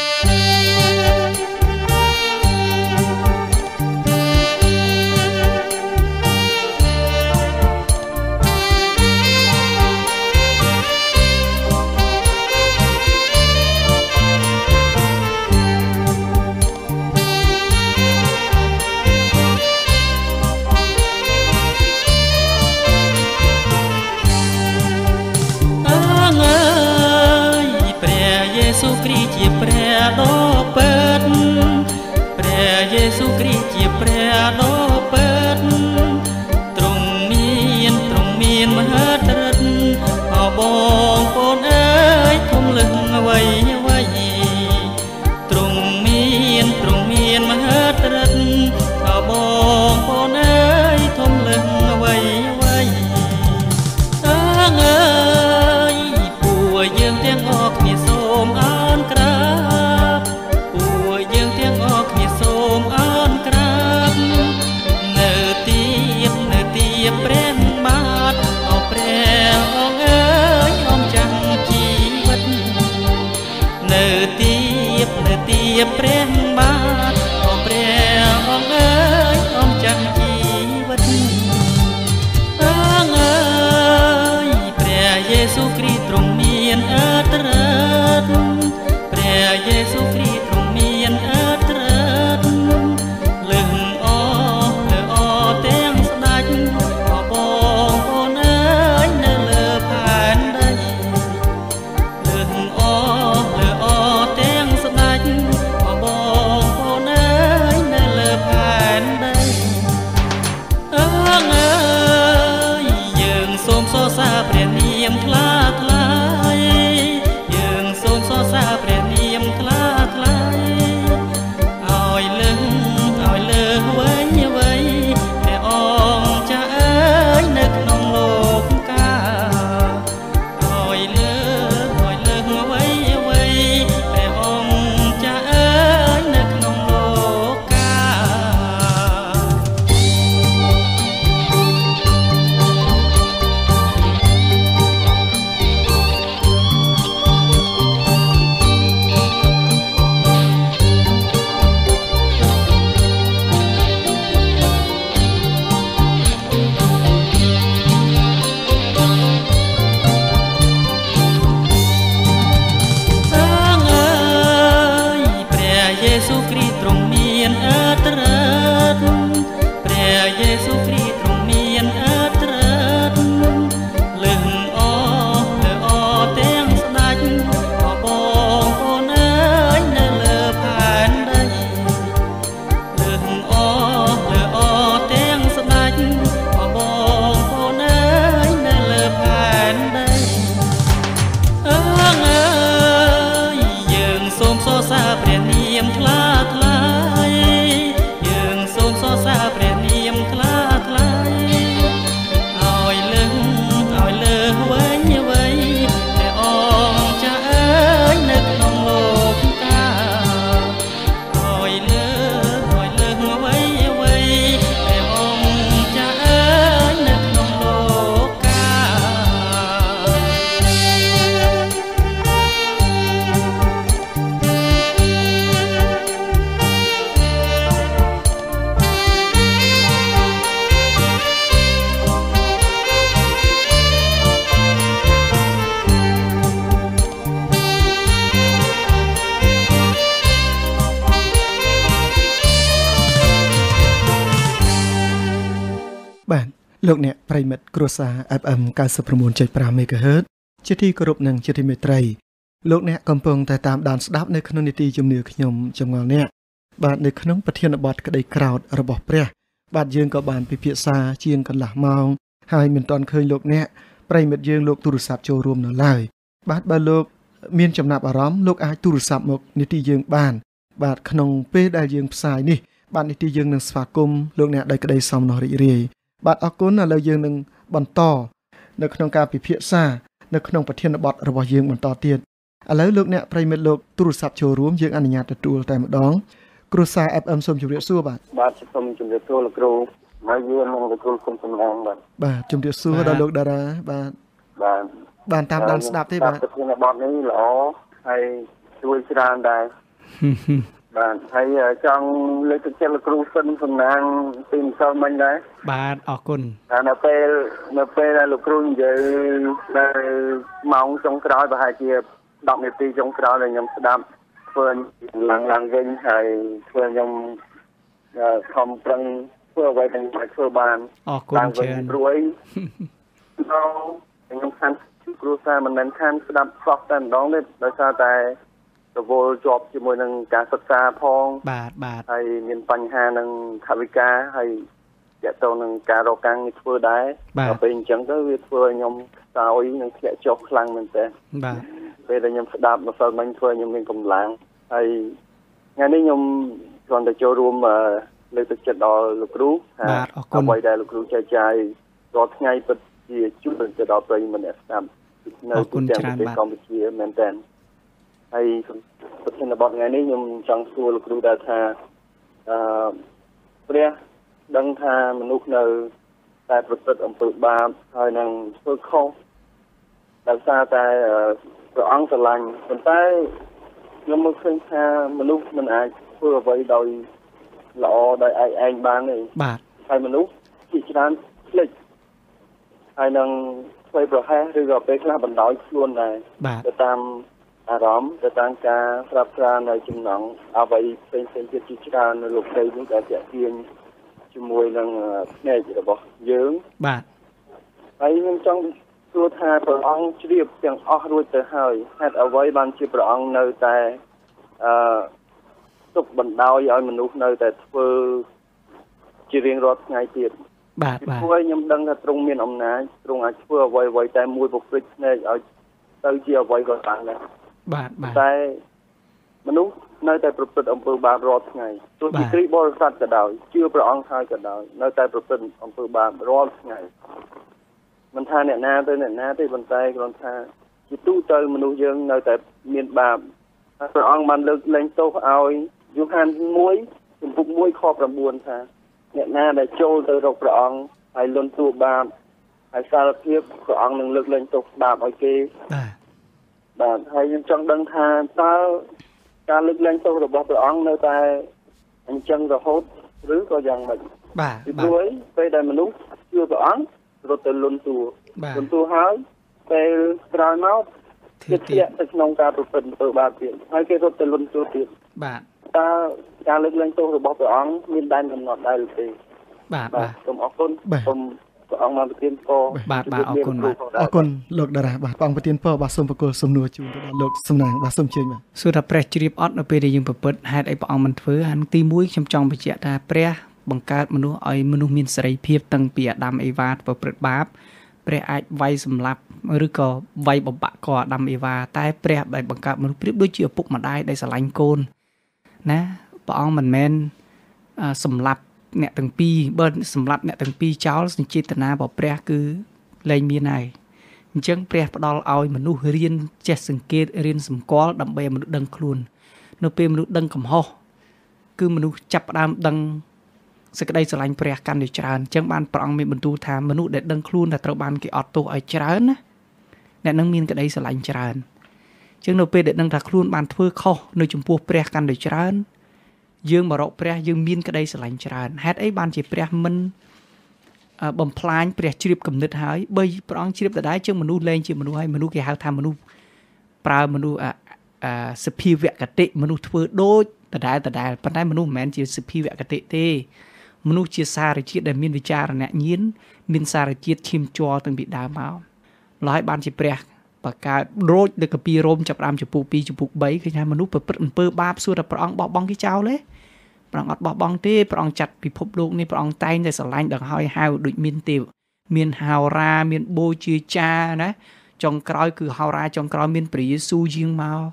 លោកអ្នកប្រិមិត្តគ្រួសារ FM 99.5 MHz ជាទីគោរពនិងជាទីមេត្រីលោកអ្នកកំពុងតែតាមដានស្ដាប់នៅក្នុងនីតិជំនឿខ្ញុំចំងល់អ្នកបាទនៅក្នុងប្រធានបទក្តីក្រោតរបស់ព្រះបាទយើងក៏បានពិភាក្សាជាងកន្លះម៉ោងហើយមិនទាន់ឃើញលោកអ្នកប្រិមិត្តយើងលោកទូរស័ព្ទចូលរួមនៅឡើយបាទបើលោកមានចំណាប់អារម្មណ៍លោកអាចទូរស័ព្ទមកនីតិយើងបានបាទក្នុងពេលដែលយើងផ្សាយនេះ បាទនីតិយើងនឹងស្វាគមន៍លោកអ្នកដោយក្តីសោមនស្សរីករាយបាទអរគុណឥឡូវយើងនឹងបន្តនៅក្នុងការពិភាក្សានៅក្នុងប្រធានបទរបស់យើងបន្តទៀតឥឡូវលោកអ្នកប្រិមិត្តលោកទូរស័ព្ទចូលរួមយើងអនុញ្ញាតទទួលតែម្ដងគ្រូសា FM សូមជម្រាបសួរបាទបាទសូមជម្រាបសួរលោកគ្រូហើយយើងនឹងទទួលគុំសម្ដែងបាទបាទជម្រាបសួរដល់លោកតារាបាទបាទបានតាមដានស្ដាប់ទេបាទប្រធានបទនេះល្អហើយជួយច្រើនដែរបាទហើយចង់លើកទឹកចិត្តលោកគ្រូសិនសំណាងពីម្សិលមិញដែរបាទអរគុណនៅពេលនៅពេលដែលលោកគ្រូនិយាយនៅម៉ោងចុងក្រោយ ប្រហែលជា10នាទីចុងក្រោយដែលខ្ញុំស្ដាប់ធ្វើឡើងឡើងវិញហើយធ្វើខ្ញុំខំប្រឹងធ្វើអ្វីដែលអាចធ្វើបានអរគុណច្រើនព្រួយនៅខ្ញុំខានគ្រូសាមិនមែនខានស្ដាប់សោះតែម្ដងទេដោយសារតែរវល់ជាប់ជាមួយនឹងការសិក្សាផង បាទបាទហើយមានបញ្ហានឹងថវិកាហើយតកតងនឹងការរកការងារធ្វើដែរដល់ពេលអញ្ចឹងទៅ វាធ្វើឲ្យខ្ញុំខ្សោយនិងធ្លាក់ចុះខ្លាំងមែនទែនបាទពេលដែលខ្ញុំស្ដាប់ម្សិលមិញធ្វើខ្ញុំមានកម្លាំងហើយថ្ងៃនេះខ្ញុំគ្រាន់តែចូលរួមលើកទឹកចិត្តដល់លោកគ្រូថាអ្វីដែលលោកគ្រូចែកចាយរាល់ថ្ងៃពិតជាជួយទៅដល់ប្រិយមិត្តអ្នកស្ដាប់នៅទូទាំងប្រទេសកម្ពុជាមែនទែនហើយប្រធានបទថ្ងៃនេះខ្ញុំចង់សួរលោកគ្រូដែរថាអឺព្រះដឹងថាមនុស្សនៅតែប្រព្រឹត្តអំពើបាបហើយនឹងធ្វើខុសដោយសារតែព្រះអង្គស្រឡាញ់ប៉ុន្តែខ្ញុំមើលឃើញថាមនុស្សមិនអាចធ្វើអ្វីដោយល្អដោយឯងឯងបានទេបាទហើយមនុស្សជាច្រើនភ្លេចហើយនឹងធ្វើប្រហែសឬក៏ពេលខ្លះបណ្ដោយខ្លួនដែរបាទតាមអារម្មណ៍ទៅតាមការស្រាប់ស្រាននៅចំណងអ្វីផ្សេងផ្សេងទៀតជាច្រើននៅលោកដីនេះដែលតាក់ទាញជាមួយនឹងភ្នែករបស់យើងបាទហើយខ្ញុំចង់សួរថាព្រះអង្គជ្រាបទាំងអស់រួចទៅហើយហេតុអ្វីបានជាព្រះអង្គនៅតែអឺទុកបណ្ដោយឲ្យមនុស្សនៅ តែធ្វើជារៀងរាល់ថ្ងៃទៀតបាទបាទព្រោះខ្ញុំដឹងថាទ្រង់មានអំណាចទ្រង់អាចធ្វើអ្វីៗតែមួយប្រព្រឹត្តភ្នែកឲ្យទៅជាអ្វីក៏បានដែរបាទបាទតែមនុស្សនៅតែប្រព្រឹត្តអំពើបាបរាល់ថ្ងៃទោះជាគ្រីបរិស័ទក៏ដោយជឿព្រះអង្គហើយក៏ដោយ នៅ តែប្រព្រឹត្តអំពើបាបរាល់ថ្ងៃមិនថា អ្នកណា ទៅ អ្នកណាទេប៉ុន្តែគ្រាន់ថាជាទូទៅមនុស្សយើងនៅ តែ មានបាបព្រះអង្គបានលើកលែងទោសឲ្យយូហាន1ចំពុក1ខ9ថាអ្នកណាដែលចូលទៅរកព្រះអង្គហើយលន់ទួបាបហើយសារភាពព្រះអង្គនឹងលើកលែងទោសបាបឲ្យគេបាទហើយខ្ញុំចង់ដឹងថាតើការលើកលែងទោសរបស់ព្រះអង្គនៅតែអញ្ចឹងរហូតឬក៏យ៉ាងម៉េចបាទពីព្រោះពេលដែលមនុស្សជឿព្រះអង្គរត់ទៅលន់ទួលន់ទួហើយពេលក្រោយមកគេធ្លាក់ទៅក្នុងការប្រព្រឹត្តអំពើបាបទៀតហើយគេរត់ទៅលន់ទួទៀតបាទតើការលើកលែងទោសរបស់ព្រះអង្គមានដែនកំណត់ដែរឬទេបាទបាទសូមអរគុណសូមព្រះអង្គបានប្រទានពរបាទបាទអរគុណបាទអរគុណលោកតារាបាទព្រះអង្គប្រទានពរបាទសូមប្រគល់សំណួរជូនទៅដល់លោកសំណាងបាទសូមជើញបាទសួរថាព្រះជ្រាបអត់នៅពេលដែលយើងប្រព្រឹត្តហេតុអីព្រះអង្គមិនធ្វើហើយទី1ខ្ញុំចង់បញ្ជាក់ថាព្រះ បង្កើតមនុស្សឲ្យមនុស្សមានសេរីភាពតាំងពីអាដាមអេវ៉ាប្រព្រឹត្តបាបព្រះអាចវាយសម្លាប់ឬក៏វាយបំបាក់កអាដាមអេវ៉ាតែព្រះបានបង្កើតមនុស្សប្រៀបដូចជាឪពុកម្ដាយដែលស្រឡាញ់កូនណាព្រះអង្គមិនមែនសម្លាប់អ្នកទាំងពីរបើសម្រាប់អ្នកទាំងពីរចោលសេចក្ដីរបស់ព្រះគឺលែងមានហើយអញ្ចឹងព្រះផ្ដល់ឲ្យមនុស្សរៀនចេះសង្កេតរៀនសម្គាល់ដើម្បីឲ្យមនុស្សដឹងខ្លួន នៅពេលមនុស្សដឹងកំហុសគឺមនុស្សចាប់ផ្ដើមដឹងសេចក្តីស្រឡាញ់ព្រះកាន់តែច្រើនអញ្ចឹងបានព្រះអង្គមានបន្ទូលថាមនុស្សដែលដឹងខ្លួនថាត្រូវបានគេអត់ទោសឲ្យច្រើនណាអ្នកនឹងមានក្តីស្រឡាញ់ច្រើនអញ្ចឹងនៅពេលដែលដឹងថាខ្លួនបានធ្វើខុសនៅចំពោះព្រះកាន់តែច្រើនយើងមករកព្រះយើងមានក្តីស្រឡាញ់ច្រើនហេតុអីបានជាព្រះមិនបំផ្លាញព្រះជ្រាបគំនិតហើយបើព្រះអង្គជ្រាបដដែល ជាងមនុស្សលែងជាមនុស្សហើយមនុស្សគេហៅថាមនុស្សប្រើមនុស្សសភាវគតិមនុស្សធ្វើដូចដដែលដដែលប៉ុន្តែមនុស្សមិនមែនជាសភាវគតិទេ មនុស្សជាសារជាតិដែលមានវិចារណញ្ញាណមានសារជាតិឈាមជ័រតាំងពីដើមមកឡើយបានជាព្រះ បកើតរូចលើកពីរោមចាប់ដើមចំពោះ2ចំពោះ3ឃើញថាមនុស្សប្រព្រឹត្តអំពើបាបសួរតែព្រះអង្គបោះបង់គេចោលទេព្រះអង្គអត់បោះបង់ទេព្រះអង្គចាត់ពិភពលោកនេះព្រះអង្គតែងតែស្រឡាញ់ដង្ហើយហៅដូចមានទេវមានហោរាមានបូជាចាណាចុងក្រោយគឺហោរាចុងក្រោយមានព្រះយេស៊ូវយាងមក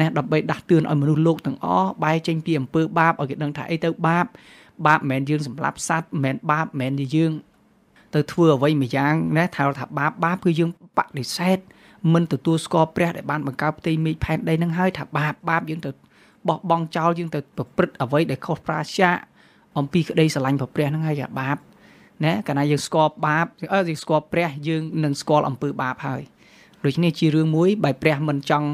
ណាដើម្បីដាស់តឿនឲ្យមនុស្សលោកទាំងអស់បែរចេញពីអំពើបាបឲ្យគេដឹងថាអីទៅបាប បាបមិនមែនយើងសម្លាប់សត្វមិនមែនបាបមិនមែនយើងទៅធ្វើអ្វីមួយយ៉ាងណាថាថាបាបបាបគឺយើងបដិសេធមិនទទួលស្គាល់ព្រះដែលបានបង្កើតផ្ទៃមេឃផែនដីនឹងហើយថាបាបបាបយើងទៅបោះបង់ចោលយើងទៅប្រព្រឹត្តអ្វីដែលខុសប្រាជ្ញាអំពីក្តីស្រឡាញ់ព្រះហ្នឹងហើយអាបាបណាកាលណាយើងស្គាល់បាបអឺយើងស្គាល់ព្រះយើងនឹងស្គាល់អំពើបាបហើយដូច្នេះជារឿងមួយបើព្រះមិនចង់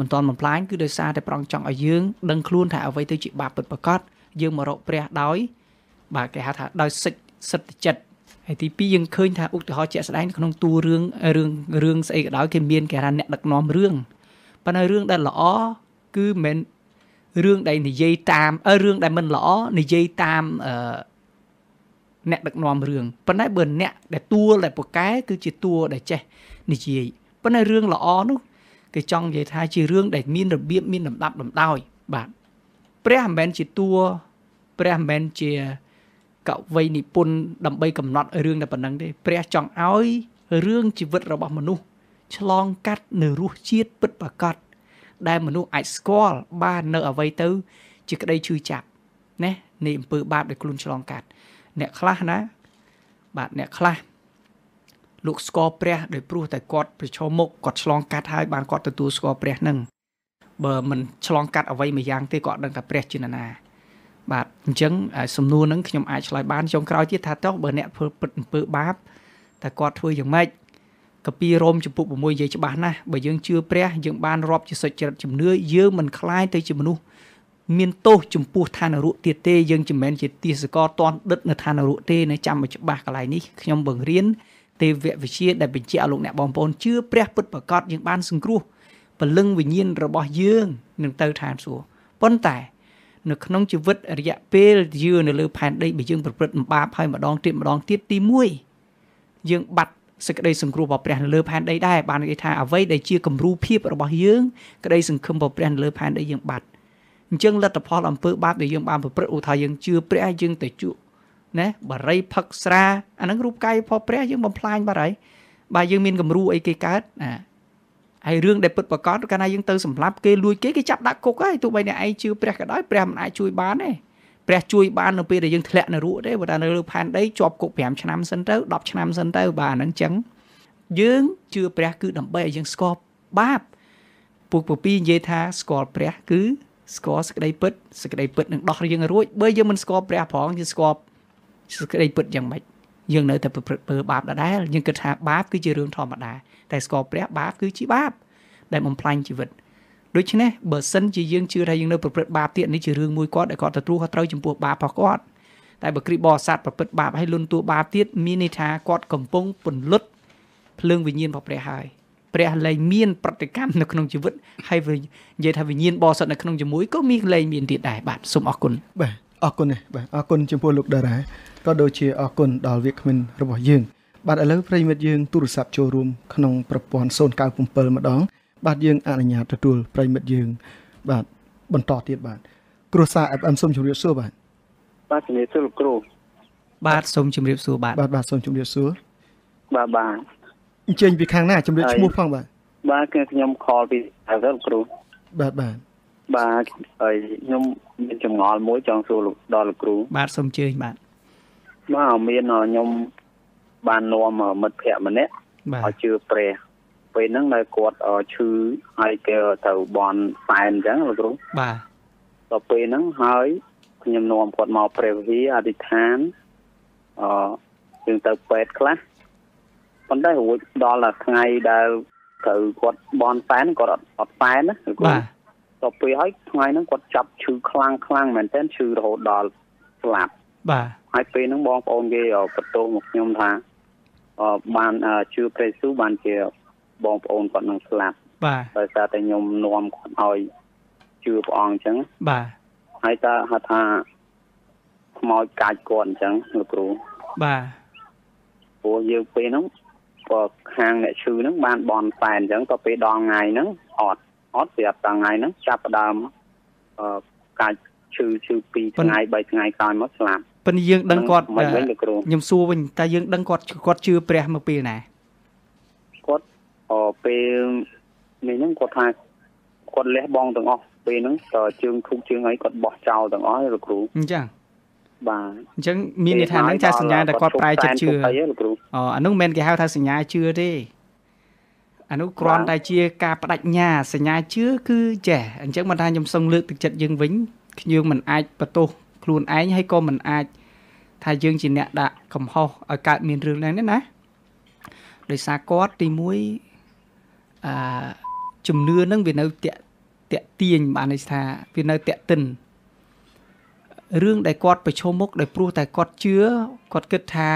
មិនតន់បំផ្លាញគឺដោយសារតែប្រងចង់ឲ្យយើងដឹងខ្លួន ថាអ្វីទៅជាបាបពិតប្រាកដយើងមករកព្រះដោយ បាទគេហៅថាដោយសិចសិទ្ធចិត្តហើយទី2យើងឃើញថាឧទាហរណ៍ជាក់ស្ដែងក្នុងតួរឿងរឿងរឿងស្អីក៏ដោយគេមានគេថាអ្នកដឹកនាំរឿងប៉ុន្តែរឿងដែលល្អគឺមិនរឿងដែលនិយាយតាមអឺរឿងដែលមិនល្អនិយាយតាមអឺអ្នកដឹកនាំរឿងប៉ុន្តែបើអ្នកដែលទួលដែលពូកែគឺជាទួលដែលចេះនិយាយប៉ុន្តែរឿងល្អនោះគេចង់និយាយថាជារឿងដែលមានរបៀបមានលំដាប់លំដោយបាទព្រះមិនមែនជាទួលព្រះមិនមែនជាកវីនិពន្ធដើម្បីកំណត់រឿងតែប៉ុណ្ណឹងទេព្រះចង់ឲ្យរឿងជីវិតរបស់មនុស្សឆ្លងកាត់នៅរសជាតិពិតប្រាកដដែលមនុស្សអាចស្គាល់បាននៅអ្វីទៅ ជាក្តីឈឺចាប់ណានៃអំពើបាបដែលខ្លួនឆ្លងកាត់អ្នកខ្លះណា បាទអ្នកខ្លះលោកស្គាល់ព្រះដោយព្រោះតែគាត់ប្រឈមមុខគាត់ឆ្លងកាត់ហើយបានគាត់ទទួលស្គាល់ព្រះនឹងបើមិនឆ្លងកាត់អ្វីមួយយ៉ាងទេគាត់ដឹងថាព្រះជាណាបាទអញ្ចឹងសំណួរនឹងខ្ញុំអាចឆ្លើយបានចុងក្រោយទៀតថាតើបើអ្នកធ្វើពិតអំពើបាបតើគាត់ធ្វើយ៉ាងម៉េចកាពីរ៉ូមចំពុក6និយាយច្បាស់ណាស់បើយើងជឿព្រះយើង បានរាប់ជាសុចរិតជំនឿយើងមិនខ្លាយទៅជាមនុស្សមានទោសចំពោះឋានរុកទៀតទេយើងមិនមែនជាទាសករតន់ដិតនៅឋានរុកទេនៅចាំច្បាស់កន្លែងនេះខ្ញុំបង្រៀនទេវវិជាដែលបញ្ជាឲ្យលោកអ្នកបងប្អូនជឿព្រះពិតប្រកបយើងបានសង្គ្រោះពលឹងវិញ្ញាណរបស់យើង នឹងទៅឋានសួគ៌ប៉ុន្តែ នៅក្នុងជីវិតរយៈពេលយូរនៅលើផែនដីបើយើងប្រព្រឹត្តអំបាបហើយម្ដងទៀតម្ដងទៀតទី1យើងបាត់សេចក្តីសង្គ្រោះរបស់ព្រះនៅលើផែនដីដែរបានគេថាអ្វីដែលជាគំរូភាពរបស់យើងក្តីសង្ឃឹមរបស់ព្រះនៅលើផែនដីយើងបាត់អញ្ចឹងលទ្ធផលអំពើបាបដែលយើងបានប្រព្រឹត្តឧទាហរណ៍យើងជឿព្រះយើងទៅជក់ណាបរិយផឹកស្រាអានឹងរូបកាយរបស់ព្រះយើងបំផ្លាញបាត់ហើយបើយើងមានគំរូអីគេកើតណាហើយរឿងដែលពិតប្រកបកាលណាយើងទៅសម្លាប់គេលួចគេគេចាប់ដាក់គុកហើយទោះបីអ្នកឯងជឿព្រះក៏ដោយព្រះមិនអាចជួយបានទេព្រះជួយបាននៅពេលដែលយើងធ្លាក់នរកទេបើថានៅលើផែនដីជាប់គុក5ឆ្នាំសិនទៅ10ឆ្នាំសិនទៅបាទហ្នឹងចឹងយើងជឿព្រះគឺដើម្បីឲ្យយើងស្គាល់បាបពុកពពីនិយាយថាស្គាល់ព្រះ គឺ ស្គាល់សក្តីពិតសក្តីពិតនឹងដោះយើងរួចបើយើងមិនស្គាល់ព្រះផងយើងស្គាល់សក្តីពិតយ៉ាងម៉េចយើងនៅតែប្រព្រឹត្តធ្វើបាបដដែលយើងគិតថាបាបគឺជារឿងធម្មតាតែស្គាល់ព្រះបាបគឺជាបាបដែលបំផ្លាញជីវិតដូច្នេះបើសិនជាយើងជឿថាយើងនៅប្រព្រឹត្តបាបទៀតនេះជារឿងមួយគាត់ដែលគាត់ទទួលខុសត្រូវចំពោះបាបរបស់គាត់តែបើគ្រីបបរិស័ទប្រព្រឹត្តបាបហើយលុនតួបាបទៀតមានន័យថាគាត់កំពុងពន្លត់ភ្លើងវិញ្ញាណរបស់ព្រះហើយព្រះលែងមានប្រតិកម្មនៅក្នុងជីវិតហើយនិយាយថាវិញ្ញាណបរិសុទ្ធនៅក្នុងជាមួយក៏មានលែងមានទៀតដែរបាទសូមអរគុណបាទអរគុណបាទអរគុណចំពោះលោកតារាក៏ដូចជាអរគុណដល់វាគ្មិនរបស់យើងបាទឥឡូវប្រិមិត្តយើងទូរស័ព្ទចូលរួមក្នុងប្រព័ន្ធ097ម្ដងបាទយើងអនុញ្ញាតទទួលប្រិមិត្តយើងបាទបន្តទៀតបាទគ្រួសារ FM សូមជម្រាបសួរបាទបាទជំរាបសួរលោកគ្រូបាទសូមជម្រាបសួរបាទបាទបាទសូមជម្រាបសួរបាទបាទអញ្ជើញពីខាងណាជម្រាបឈ្មោះផងបាទបាទគឺខ្ញុំខលពីអើលោកគ្រូបាទបាទបាទហើយខ្ញុំមានចម្ងល់មួយចង់សួរលោកដល់លោកគ្រូ បាទសូមជើញបាទបាទមានខ្ញុំបាននាំមិត្តភ័ក្ដិម្នាក់ឲ្យជឿព្រះពេលហ្នឹងនៅគាត់ឈឺហើយគេទៅបន់សែនអញ្ចឹងលោកគ្រូបាទដល់ពេលហ្នឹងហើយខ្ញុំនាំគាត់មកព្រះវិហារអធិដ្ឋានអឺយើងទៅពេទ្យខ្លះប៉ុន្តែរួចដល់តែថ្ងៃដែលត្រូវគាត់បនសែនគាត់អត់អត់សែនណាលោកគ្រូទៅពេលហើយថ្ងៃហ្នឹងគាត់ចាប់ឈឺខ្លាំងខ្លាំងមែនទែនឈឺរហូតដល់ស្លាប់បាទហើយពេលហ្នឹងបងប្អូនគេបន្ទោសមកខ្ញុំថាបានជឿព្រះយេស៊ូវបានជាបងប្អូនគាត់នឹងស្លាប់បាទដោយសារតែខ្ញុំនាំគាត់ឲ្យជឿព្រះអង្គអញ្ចឹងបាទហើយតើហៅថាខ្មោចកាចគាត់អញ្ចឹងលោកគ្រូបាទព្រោះយើងពេលហ្នឹងក៏ខាងអ្នកឈឺហ្នឹងបានបនសែនអញ្ចឹងក៏ពេលដល់ថ្ងៃហ្នឹងអត់អត់ប្រាប់តាថ្ងៃហ្នឹងចាប់ផ្ដើមអឺកាចឈឺឈឺ2ថ្ងៃ3ថ្ងៃក្រោយមកស្លាប់ប៉ុន្តែយើងដឹងគាត់ខ្ញុំសួរវិញតើយើងដឹងគាត់គាត់ជឿព្រះមកពេលណាអពេលនេះហ្នឹងគាត់ថាគាត់លះបងទាំងអស់ពេលហ្នឹងតើជើងធុកជើងអីគាត់បោះចោលទាំងអស់លោកគ្រូចាបាទអញ្ចឹងមានន័យថាហ្នឹងចាសញ្ញាតែគាត់ប្រែចិត្តជឿអូអានោះមិនមែនគេហៅថាសញ្ញាជឿទេអានោះគ្រាន់តែជា ការបដិញ្ញាសញ្ញាជឿគឺចេះអញ្ចឹងមិនថាខ្ញុំសឹងលើកទឹកចិត្តយើងវិញខ្ញុំមិនអាចបន្ទោសខ្លួនឯងហើយក៏មិនអាច ថាយើងជាអ្នកដាក់កំហុសឲ្យកើតមានរឿងហ្នឹងណាដោយសារគាត់ទី1អាជំនឿនឹងវានៅតាក់តាក់ទាញបានន័យថា វានៅតាក់ទិនរឿងដែលគាត់ប្រឈមមុខដោយព្រោះតែគាត់ជឿគាត់គិតថា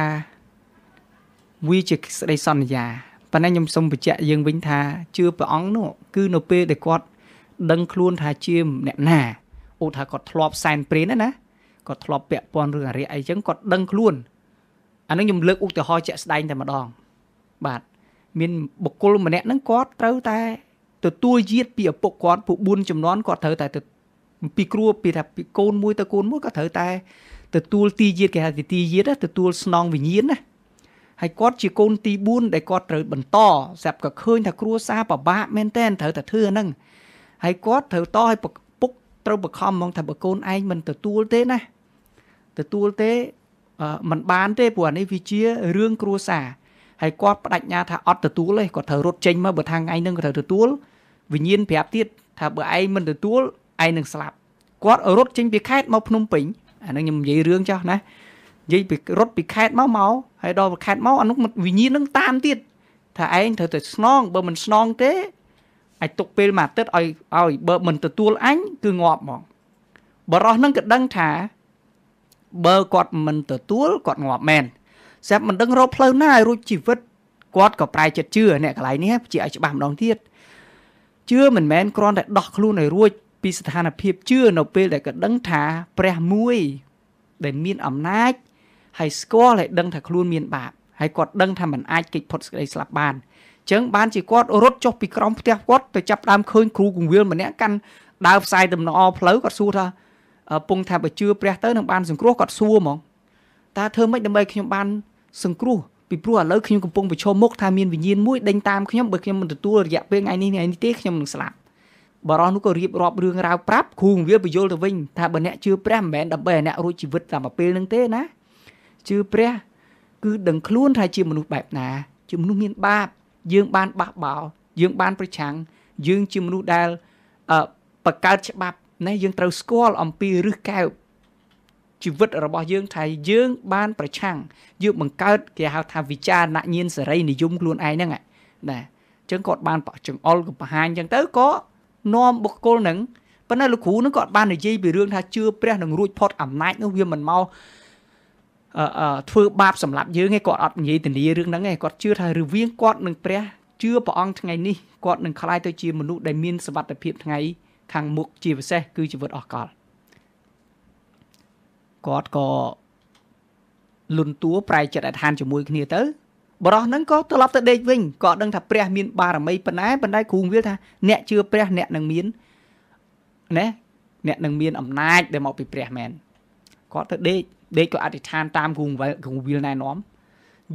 វាជាស្ដីសន្យាប៉ុន្តែខ្ញុំសូមបញ្ជាក់យើងវិញថាជឿព្រះអង្គនោះគឺនៅពេលដែលគាត់ដឹងខ្លួន ថាជាអ្នកណាឧទាហរណ៍គាត់ធ្លាប់សែនព្រេនណាគាត់ធ្លាប់ពាក់ព័ន្ធរឿងអរិយអីចឹងគាត់ដឹងខ្លួនអានឹងខ្ញុំលើកឧទាហរណ៍ជាក់ស្ដែងតែម្ដងបាទមានបុគ្គលម្នាក់ហ្នឹងគាត់ត្រូវតែទទួលជាតិពីឪពុកគាត់ពួក4ចំនួនគាត់ត្រូវតែពីគ្រួពីថាពីកូនមួយទៅកូនមួយគាត់ត្រូវតែទទួលទីជាតិគេហៅទីជាតិទទួលស្នងវិញ្ញាណណាហើយគាត់ជាកូនទី4ដែលគាត់ត្រូវបន្តស្រាប់ក៏ឃើញថាគ្រួសារពិបាកមែនតើត្រូវតែធ្វើហ្នឹងហើយគាត់ត្រូវតឲ្យពុកត្រូវបខំហ្មងថាបើកូនឯងមិនទទួលទេណាទទួលទេមិនបានទេព្រោះអានេះវាជារឿងគ្រួសារហើយគាត់បដិញ្ញាថាអត់ទទួលទេគាត់ត្រូវរត់ចេញមកបើថាថ្ងៃហ្នឹងគាត់ត្រូវទទួលវិញ្ញាណប្រាប់ទៀតថាបើឯងមិនទទួលឯងនឹងស្លាប់គាត់រត់ចេញពីខេត្តមកភ្នំពេញអានឹងខ្ញុំនិយាយរឿងចោះណានិយាយពីរត់ពីខេត្តមកមកហើយដល់ខេត្តមកអានោះវិញ្ញាណនឹងតាមទៀតថាឯងត្រូវតែស្នង បើមិនស្នងទេអាចទុកពេលមួយអាទិត្យឲ្យឲ្យបើមិនទទួលអញគឺងាប់ហ្មង បរោះនឹងក៏ដឹងថាបើគាត់មិនទទួលគាត់ងាប់មែនស្រាប់មិនដឹងរកផ្លូវណាឲ្យរួចជីវិតគាត់ក៏ប្រែចិត្តជឿអ្នកកន្លែងនេះជាឲ្យច្បាស់ម្ដងទៀតជឿមិនមែនគ្រាន់តែដោះខ្លួនឲ្យរួច ពីស្ថានភាពជឿនៅពេលដែលក៏ដឹងថាព្រះមួយដែលមានអំណាចហើយស្គាល់ហើយដឹងថាខ្លួនមាន បាបហើយគាត់ដឹងថាมันអាចគេចផុតសេចក្តីស្លាប់បានអញ្ចឹងបានជាគាត់រត់ចុះពីក្រោមផ្ទះគាត់ទៅចាប់ដើមឃើញគ្រូគង្វាលម្នាក់កាន់ដើរផ្សាយដំណអផ្លូវគាត់សួរថាពងថាបើជឿព្រះទៅនឹងបានសង្គ្រោះគាត់សួរហ្មងតើធ្វើម៉េចដើម្បីខ្ញុំបាន សង្គ្រោះពីព្រោះឥឡូវខ្ញុំកំពុងប្រឈមមុខថាមានវិញ្ញាណមួយដេញតាមខ្ញុំបើខ្ញុំមិនទទួលរយៈពេលថ្ងៃនេះថ្ងៃនេះទេខ្ញុំនឹងស្លាប់បរោះនោះក៏រៀបរាប់រឿងរ៉ាវប្រាប់គ្រូងវាបញ្យល់ទៅវិញថាបើអ្នកជឿព្រះមិនមែនដើម្បីឲ្យអ្នករួចជីវិតតាមពេលនឹងទេណាជឿព្រះ គឺដឹងខ្លួនថាជាមនុស្សបែបណាជាមនុស្សមានបាប យើងបានបះបោ យើងបានប្រឆាំងយើងជាមនុស្សដែលបង្កើតច្បាប់ណែយើងត្រូវស្គាល់អំពីឫសកែវជីវិតរបស់យើងថាយើងបានប្រឆាំងយើងបង្កើតគេហៅថាវិចារណញាណសេរីនិយមខ្លួនឯងហ្នឹងណាអញ្ចឹងគាត់បានចង្អុលក៏បង្ហាញអញ្ចឹងទៅក៏នាំបុគ្គលហ្នឹងប៉ុន្តែលោកគ្រូហ្នឹងគាត់បាននិយាយពីរឿងថាជឿព្រះនឹងរួចផុតអំណាចនោះវាមិនមកអឺធ្វើបាបសម្រាប់យើងឯងគាត់អត់និយាយធានារឿងហ្នឹងឯងគាត់ជឿថារវាងគាត់នឹងព្រះជឿព្រះអង្គថ្ងៃនេះគាត់នឹងក្លាយទៅជាមនុស្សដែលមានសវត្ថភាពថ្ងៃខាងមុខជាពិសេសគឺជីវិតអស់កលគាត់ក៏លុនតួប្រែចិត្តអធិដ្ឋានជាមួយ គ្នាទៅបរោះហ្នឹងក៏ត្រឡប់ទៅដេកវិញក៏ដឹងថាព្រះ មានបារមីប៉ុណ្ណាប៉ុន្តែគ្រូងវាថាអ្នកជឿព្រះអ្នកនឹងមានណាអ្នកនឹងមានអំណាចដែលមកពីព្រះមែនគាត់ទៅដេកដេកក៏អធិដ្ឋានតាមគ្រូងវាគ្រូងវាណែនាំ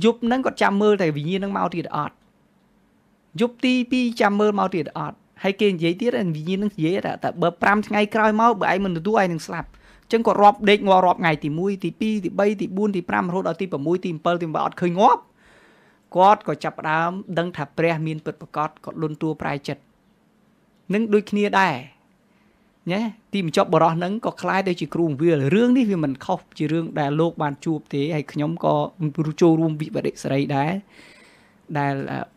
យប់ហ្នឹងគាត់ចាំមើលតែវិញ្ញាណនឹងមកទៀតអត់យប់ទី2ចាំមើលមកទៀតអត់ហើយគេនិយាយទៀតវិញ្ញាណនឹងនិយាយថាតើបើ5ថ្ងៃក្រោយមកបើឯងមិនទទួលឯងនឹងស្លាប់ចឹងគាត់រាប់ដេកងាប់រាប់ថ្ងៃទី1ទី2ទី3ទី4ទី5រហូតដល់ទី6ទី7ទី8អត់ឃើញងាប់គាត់ក៏ចាប់ផ្ដើមដឹងថាព្រះមានពិតប្រកបគាត់លុនតួប្រែចិត្តនឹងដូចគ្នាដែរញ៉េទីបញ្ចប់បរោះហ្នឹងក៏คล้ายទៅជាគ្រូវិលរឿងនេះវាមិនខុសជារឿងដែលលោក បានជួបទេហើយខ្ញុំក៏ចូលរួមវិបត្តិសេរីដែរដែល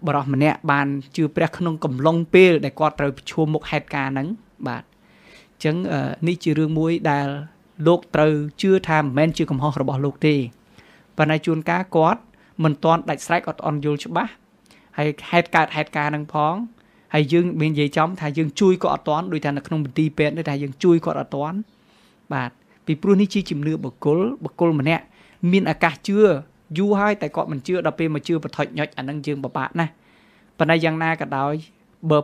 បរោះម្នាក់បានជឿព្រះក្នុងកំឡុងពេល ដែលគាត់ត្រូវប្រឈមមុខហេតុការណ៍ហ្នឹងបាទអញ្ចឹងនេះជារឿងមួយដែលលោកត្រូវជឿថាមិនមែនជាកំហុសរបស់លោកទេប៉ុន្តែជួនកាលគាត់មិនទាន់ដាច់ស្រេចអត់អន់យល់ច្បាស់ហើយហេតុកើតហេតុការនឹងផង ហើយយើងមាននិយាយចំថាយើងជួយគាត់អត់ទាន់ដោយថានៅក្នុងមន្ទីរពេទ្យនេះថាយើងជួយគាត់អត់ទាន់ បាទពីព្រោះនេះជាជំនឿបុគ្គលបុគ្គលម្នាក់មានឱកាសជឿយូរហើយតែគាត់មិនជឿដល់ពេលមកជឿបន្តិចញុចអានឹងយើងពិបាកណាស់ប៉ុន្តែយ៉ាងណាក៏ដោយបើ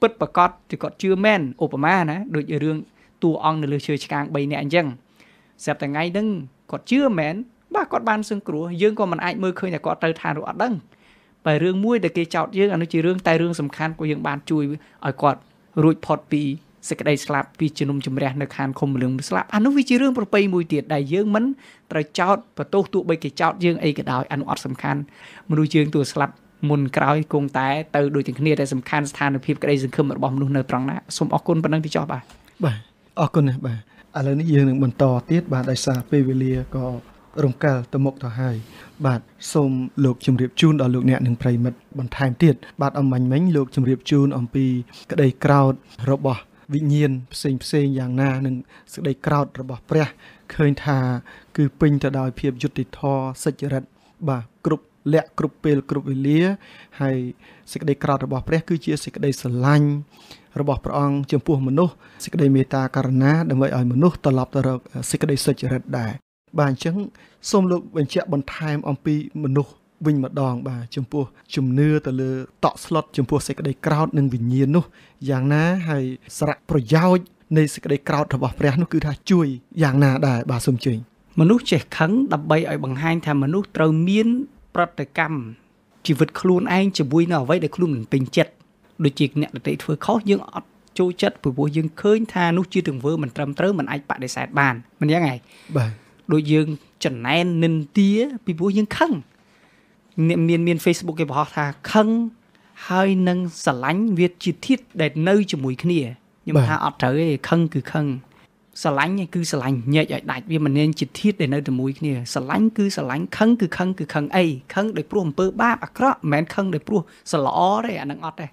ពិតប្រកបគឺគាត់ជឿមែនឧបមាណាដូចរឿងតួអង្គនៅលើឈើឆ្កាង3នាក់អញ្ចឹងស្រាប់តែថ្ងៃហ្នឹងគាត់ជឿមែនបាទគាត់បានសឹងគ្រោះយើងក៏មិនអាចមើលឃើញថាគាត់ទៅឋានរស់អត់ដឹងតែរឿងមួយដែលគេចោទយើងអានោះជារឿងតែរឿងសំខាន់ក៏យើងបានជួយឲ្យគាត់រួចផុតពីសេចក្តីស្លាប់ពីជំនុំជម្រះនៅខាងឃុំលឹងស្លាប់អានោះវាជារឿងប្រពៃមួយទៀតដែលយើងមិនត្រូវចោទបន្ទោសទោះបីគេចោទយើងអីក៏ដោយអានោះអត់សំខាន់មនុស្សយើងទោះស្លាប់មុនក្រោយគង់តែទៅដូចទាំងគ្នាតែសំខាន់ស្ថានភាពក្តីសង្ឃឹមរបស់មនុស្សនៅត្រង់ណាសូមអរគុណប៉ុណ្ណឹងទីចោះបាទបាទអរគុណណាស់បាទឥឡូវនេះយើងនឹងបន្តទៀតបាទដោយសារពេលវេលាក៏រំកិលទៅមុខទៅហើយបាទសូមលោកជម្រាបជូនដល់លោកអ្នកនិងប្រិមិត្តបន្ថែមទៀតបាទអំបញ្ញមិញលោកជម្រាបជូនអំពីក្តីក្រោត របស់វិញ្ញាណផ្សេងផ្សេងយ៉ាងណានឹងសេចក្តីក្រោតរបស់ព្រះឃើញថា គឺពេញទៅដោយភាពយុត្តិធម៌សេចក្តីបាទគ្រប់លក្ខគ្រប់ពេលគ្រប់វេលា ហើយសេចក្តីក្រោតរបស់ព្រះគឺជាសេចក្តីស្រឡាញ់របស់ព្រះអង្គចំពោះមនុស្សសេចក្តីមេត្តាករណាដើម្បីឲ្យមនុស្សត្រឡប់ទៅរកសេចក្តីសុចរិតដែរបាទអញ្ចឹងសូមលោកបញ្ជាក់បន្ថែមអំពីមនុស្សវិញម្ដង បាទចំពោះ ជំនឿទៅលើតក់ស្លុតចំពោះសេចក្តីក្រោតនិងវិញ្ញាណនោះយ៉ាងណាហើយសារៈប្រយោជន៍នៃសេចក្តីក្រោតរបស់ព្រះនោះគឺថាជួយយ៉ាងណាដែរបាទសូមជួយមនុស្សចេះខឹងដើម្បីឲ្យបង្ហាញថាមនុស្សត្រូវមានប្រតិកម្មជីវិតខ្លួនឯងជាមួយនឹងអ្វីដែលខ្លួនមិនពេញចិត្តដូចជាអ្នកដទៃធ្វើខុសយើងអត់ចូលចិត្តព្រោះយើងឃើញ ថានោះ ជាទង្វើមិនត្រឹមត្រូវមិនអាចបដិសេធបានមិនយ៉ាងហ៎បាទដូចយើងចំណែននិន្ទាពីព្រោះយើងខឹងមានមាន Facebook គេបង្ហោះថាខឹងហើយនឹងស្រឡាញ់វាជាធាតដែលនៅជាមួយគ្នាខ្ញុំថាអត់ត្រូវទេខឹងគឺខឹងស្រឡាញ់គឺស្រឡាញ់ញែកឲ្យដាច់វាមិនមានជាធាតដែលនៅជាមួយគ្នាស្រឡាញ់គឺស្រឡាញ់ខឹងគឺខឹងគឺខឹងអីខឹងដោយព្រោះអំពើ បាបអាក្រក់មិនមែនខឹងដោយព្រោះសល្អទេអានឹងអត់ទេ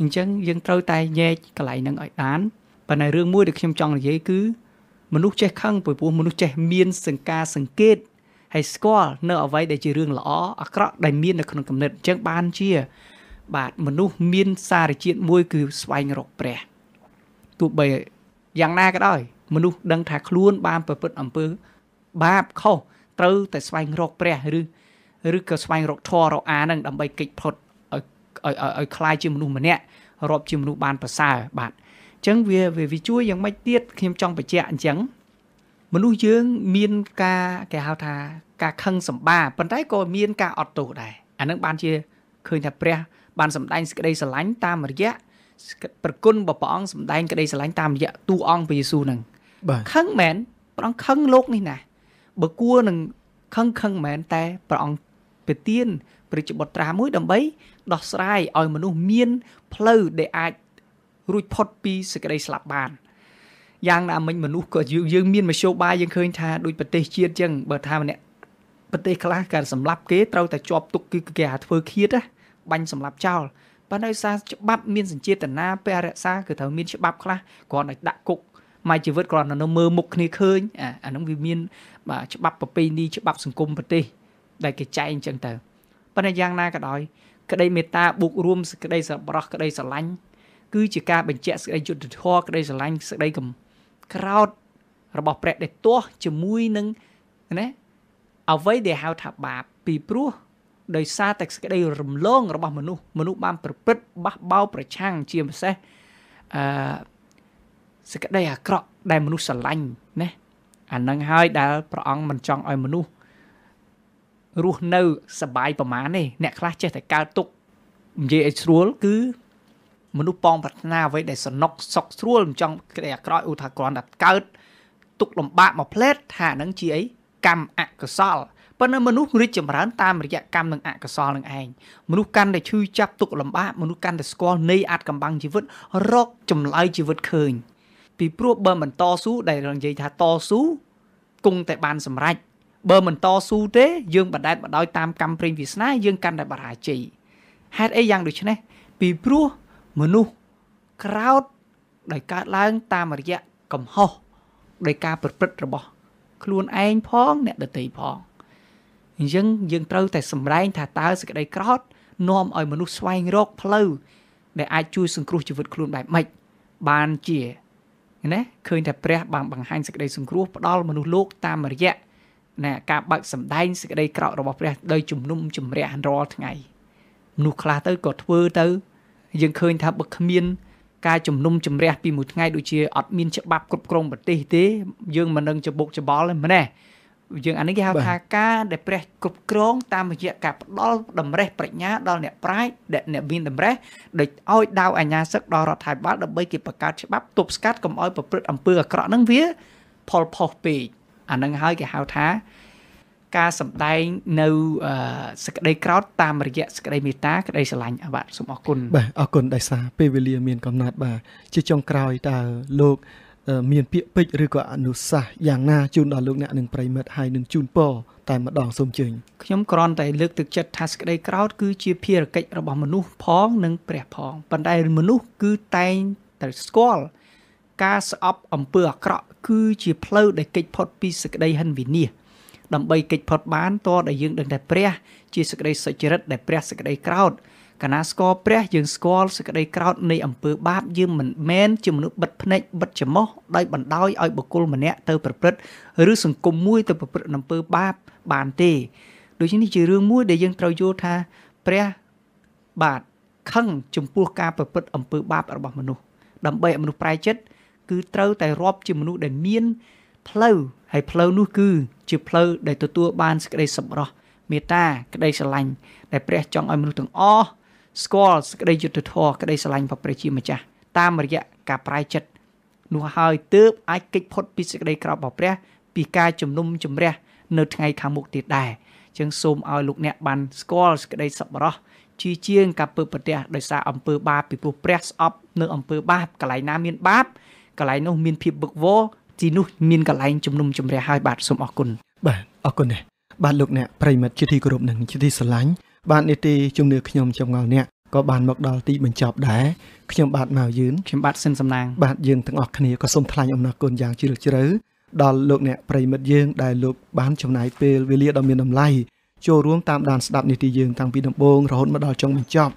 អញ្ចឹងយើងត្រូវតែញែកកន្លែងហ្នឹងឲ្យបានប៉ុន្តែរឿងមួយដែលខ្ញុំចង់និយាយគឺមនុស្សចេះខឹងពីព្រោះមនុស្សចេះ មាន សង្ការសង្កេតហើយស្គាល់នៅអ្វីដែលជារឿងល្អអាក្រក់ដែលមាននៅក្នុងគំនិតអញ្ចឹងបានជា បាទមនុស្សមានសារជាតិមួយ គឺស្វែងរកព្រះទោះបីយ៉ាងណាក៏ដោយ មនុស្សដឹងថាខ្លួន បានប្រព្រឹត្តអំពើ បាបខុសត្រូវតែស្វែងរកព្រះឬឬក៏ស្វែងរកធម៌រកអានឹងដើម្បីគេចផុតឲ្យឲ្យคลายជាមនុស្សម្នាក់រាប់ជាមនុស្សបានប្រសើរបាទអញ្ចឹងវាវាជួយយ៉ាងម៉េចទៀតខ្ញុំចង់បញ្ជាក់អញ្ចឹងមនុស្សយើង មានការគេហៅថា ការខឹងសម្បាប៉ុន្តែក៏មានការអត់ទោសដែរអានឹងបានជាឃើញថាព្រះ បានសម្ដែងសេចក្តីស្រឡាញ់តាមរយៈប្រគុណរបស់ព្រះអង្គសម្ដែងក្តីស្រឡាញ់តាមរយៈទូអង្គព្រះយេស៊ូវនឹងខឹងមែនព្រះអង្គខឹងលោកនេះណា បើគួរនឹងខឹងខឹងមែនតែព្រះអង្គប្រទានព្រះជាបុត្រាមួយដើម្បី ដោះស្រាយឲ្យមនុស្សមានផ្លូវដែលអាចរួចផុតពីសេចក្តីស្លាប់បានយ៉ាងណាមិញមនុស្សក៏យើងយើងមានមធ្យោបាយយើងឃើញថាដូចប្រទេសជាតិចឹងបើថាម្នាក់ប្រទេសខ្លះការសម្លាប់គេត្រូវតែជាប់ទុកគឺគេហៅធ្វើឃាតបាញ់សម្លាប់ចោលប៉ុន្តែសារច្បាប់មានសញ្ចេតនាពេលរក្សាគឺត្រូវមានច្បាប់ខ្លះគ្រាន់តែដាក់គុកមកជីវិតគ្រាន់តែនៅមើលមុខគ្នាឃើញអាហ្នឹងវាមានបាទច្បាប់ប្រពៃណីច្បាប់ សង្គមប្រទេសដែលគេចែងអញ្ចឹងទៅប៉ុន្តែយ៉ាងណាក៏ដោយ ក្តីមេត្តាបូករួមសេចក្តីស្រស់ក្តីស្រឡាញ់គឺជាការបញ្ជាក់សេចក្តីយុត្តិធម៌ក្តីស្រឡាញ់សេចក្តីក្រោតរបស់ព្រះដែលទាស់ជាមួយនឹងណាអ្វីដែលហៅថាបាបពីព្រោះដោយសារតែសេចក្តីរំលង របស់មនុស្សមនុស្សបាន ប្រព្រឹត្តបះបោប្រឆាំងជាពិសេសអឺសេចក្តីអាក្រក់ដែលមនុស្សស្រឡាញ់ណាអានឹងហើយដែលព្រះអង្គមិនចង់ឲ្យមនុស្សរស់នៅសបាយប្រមាណទេអ្នកខ្លះចេះតែកើតទុកនិយាយឲ្យស្រួលគឺមនុស្សប៉ងប្រាថ្នាអ្វីដែលសនុកសុខស្រួលមិនចង់ក្តីអាក្រក់ឧទាហរណ៍ថាកើត ទុកលំបាកមកផ្លែតថានឹងជាអីកម្មអកុសលប៉ុន្តែមនុស្សរីកចម្រើនតាមរយៈកម្មនិងអកុសលនឹងឯងមនុស្សកាន់តែឈឺចាប់ទុកលំបាកមនុស្សកាន់តែស្គាល់នៃអាតកំបាំងជីវិតរកចម្លើយជីវិតឃើញ ពីព្រោះបើមិនតស៊ូដែលនិយាយថាតស៊ូគង់តែបានសម្រេចបើមិនតស៊ូទេយើងបដែតបដោយតាមកម្មព្រេងវាសនាយើងកាន់តែបរាជ័យហេតុអីយ៉ាងដូចនេះពីព្រោះមនុស្សក្រោតដោយកើតឡើងតាមរយៈកំហុសដោយការប្រព្រឹត្តរបស់ ខ្លួនឯងផងអ្នកដទៃផងអញ្ចឹងយើងត្រូវតែសម្ដែងថាតើសេចក្តីក្រោតនាំឲ្យមនុស្សស្វែងរក ផ្លូវដែលអាចជួយ សង្គ្រោះជីវិតខ្លួនបែបម៉េចបានជាណាឃើញថាព្រះបានបង្ហាញសេចក្តីសង្គ្រោះផ្ដល់មនុស្សលោកតាមរយៈណាការបើកសម្ដែងសេចក្តីក្រោតរបស់ព្រះដោយជំនុំជម្រះរាល់ថ្ងៃមនុស្សខ្លះទៅក៏ធ្វើទៅយើងឃើញថាបើគ្មានការជំនុំជម្រះពីមួយថ្ងៃដូចជាអត់មានច្បាប់គ្រប់គ្រងប្រទេសទេ យើងមិននឹងច្បុកច្បល់ទេម្នេះយើងអានេះគេហៅថាការដែលព្រះគ្រប់គ្រងតាមរយៈការផ្ដល់តម្រេះប្រាជ្ញាដល់អ្នកប្រាជ្ញដែលអ្នកមានតម្រេះដូចឲ្យដាវអាញាសឹកដល់រដ្ឋាភិបាលដើម្បីគេបង្កើតច្បាប់ទប់ស្កាត់កុំឲ្យប្រព្រឹត្តអំពើអាក្រក់ហ្នឹងវាផលផុសពេកអានឹងហើយគេហៅថាការសម្ដែងនៅសក្តីក្រោតតាមរយៈសក្តីមេត្តាក្តីស្រឡាញ់អវៈសូមអរគុណបាទអរគុណដោយសារពេលវេលាមានកំណត់បាទជាចុងក្រោយតើលោក មានពាក្យពេចន៍ឬក៏អនុសាសន៍យ៉ាងណាជូនដល់លោកអ្នកនិងប្រិមិត្តហើយនឹងជូនពរតែម្ដងសូមជើញខ្ញុំគ្រាន់តែលើកទឹកចិត្តថាសក្តីក្រោតគឺជាភារកិច្ចរបស់មនុស្សផង និងព្រះផងប៉ុន្តែមនុស្សគឺតែងតែស្គាល់ការស្អប់អំពើអាក្រក់គឺជាផ្លូវដែលគេចផុតពីសេចក្តីហិនវិនាសដើម្បីគេចផុតបានតរដែលយើងដឹងតែព្រះជាសេចក្តីសុចរិតដែលព្រះសេចក្តីក្រោតកណាស្គាល់ព្រះយើងស្គាល់សេចក្តីក្រោតនៃអំពើបាបយើងមិនមែនជាមនុស្សបិទភ្នែកបិទច្មោះដោយបណ្ដោយឲ្យបុគ្គលម្នាក់ទៅប្រព្រឹត្តឬសង្គមមួយទៅប្រព្រឹត្តអំពើបាបបានទេ ដូច្នេះជារឿងមួយដែលយើងត្រូវយល់ថាព្រះបាទខឹងចំពោះការប្រព្រឹត្តអំពើបាបរបស់មនុស្សដើម្បីឲ្យមនុស្សប្រែចិត្តគឺត្រូវតែរាប់ជាមនុស្សដែលមាន ផ្លូវហើយផ្លូវនោះគឺជាផ្លូវដែលទទួលបានសេចក្តីសម្រស់មេត្តាក្តីស្រឡាញ់ដែលព្រះចង់ឲ្យមនុស្សទាំងអស់ស្គាល់សេចក្តីយុត្តិធម៌ក្តីស្រឡាញ់របស់ព្រះជាម្ចាស់តាមរយៈការប្រែចិត្តនោះហើយទើបអាចកិច្ចផុតពីសេចក្តីក្រោបរបស់ព្រះ ពីការជំនុំជម្រះនៅថ្ងៃខាងមុខទៀតដែរចឹងសូមឲ្យលោកអ្នកបានស្គាល់សេចក្តីសប្បុរសជាជាង ការពើប្រទះដោយសារអំពើបាបពីព្រោះព្រះស្អប់នៅអំពើបាបកន្លែងណាមានបាបកន្លែងនោះមានភាពបឹកវរទីនោះមានកន្លែងជំនុំជម្រះហើយបាទសូមអរគុណបាទអរគុណណាស់បាទលោកអ្នកប្រិមិត្តជាទីគោរពនិងជាទីស្រឡាញ់បាទនេតិជំនឿខ្ញុំចំងល់អ្នកក៏បានមកដល់ទីបញ្ចប់ដែរខ្ញុំបាទមកយឿនខ្ញុំបាទសិនសំណាងបាទយើងទាំងអស់គ្នាក៏សូមថ្លែងអំណរគុណយ៉ាងជ្រាលជ្រៅដល់លោកអ្នកប្រិមិត្តយើងដែលលោកបានចំណាយពេលវេលាដ៏មានតម្លៃចូលរួមតាមដានស្ដាប់នីតិយើងតាំងពីដំបូងរហូតមកដល់ចុងបញ្ចប់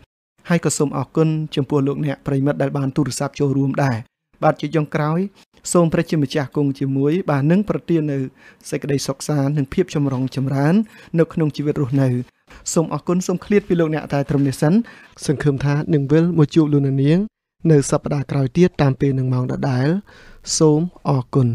ហើយក៏សូមអរគុណចំពោះលោកអ្នកប្រិមិត្តដែលបានទូរស័ព្ទចូលរួមដែរបាទជាចុងក្រោយសូមព្រះជាម្ចាស់គង់ជាមួយបាទនឹងប្រទាននៅសេចក្តីសុខសាន្តនិងភាពចម្រុងចម្រើននៅក្នុងជីវិតរស់នៅសូមអរគុណសូមឃ្លាតពីលោកអ្នកតែត្រឹមនេះសិនសង្ឃឹមថានឹងវិលមកជួបលោកនាងនៅសប្តាហ៍ក្រោយទៀតតាមពេលនឹងម៉ោងដដែលសូមអរគុណ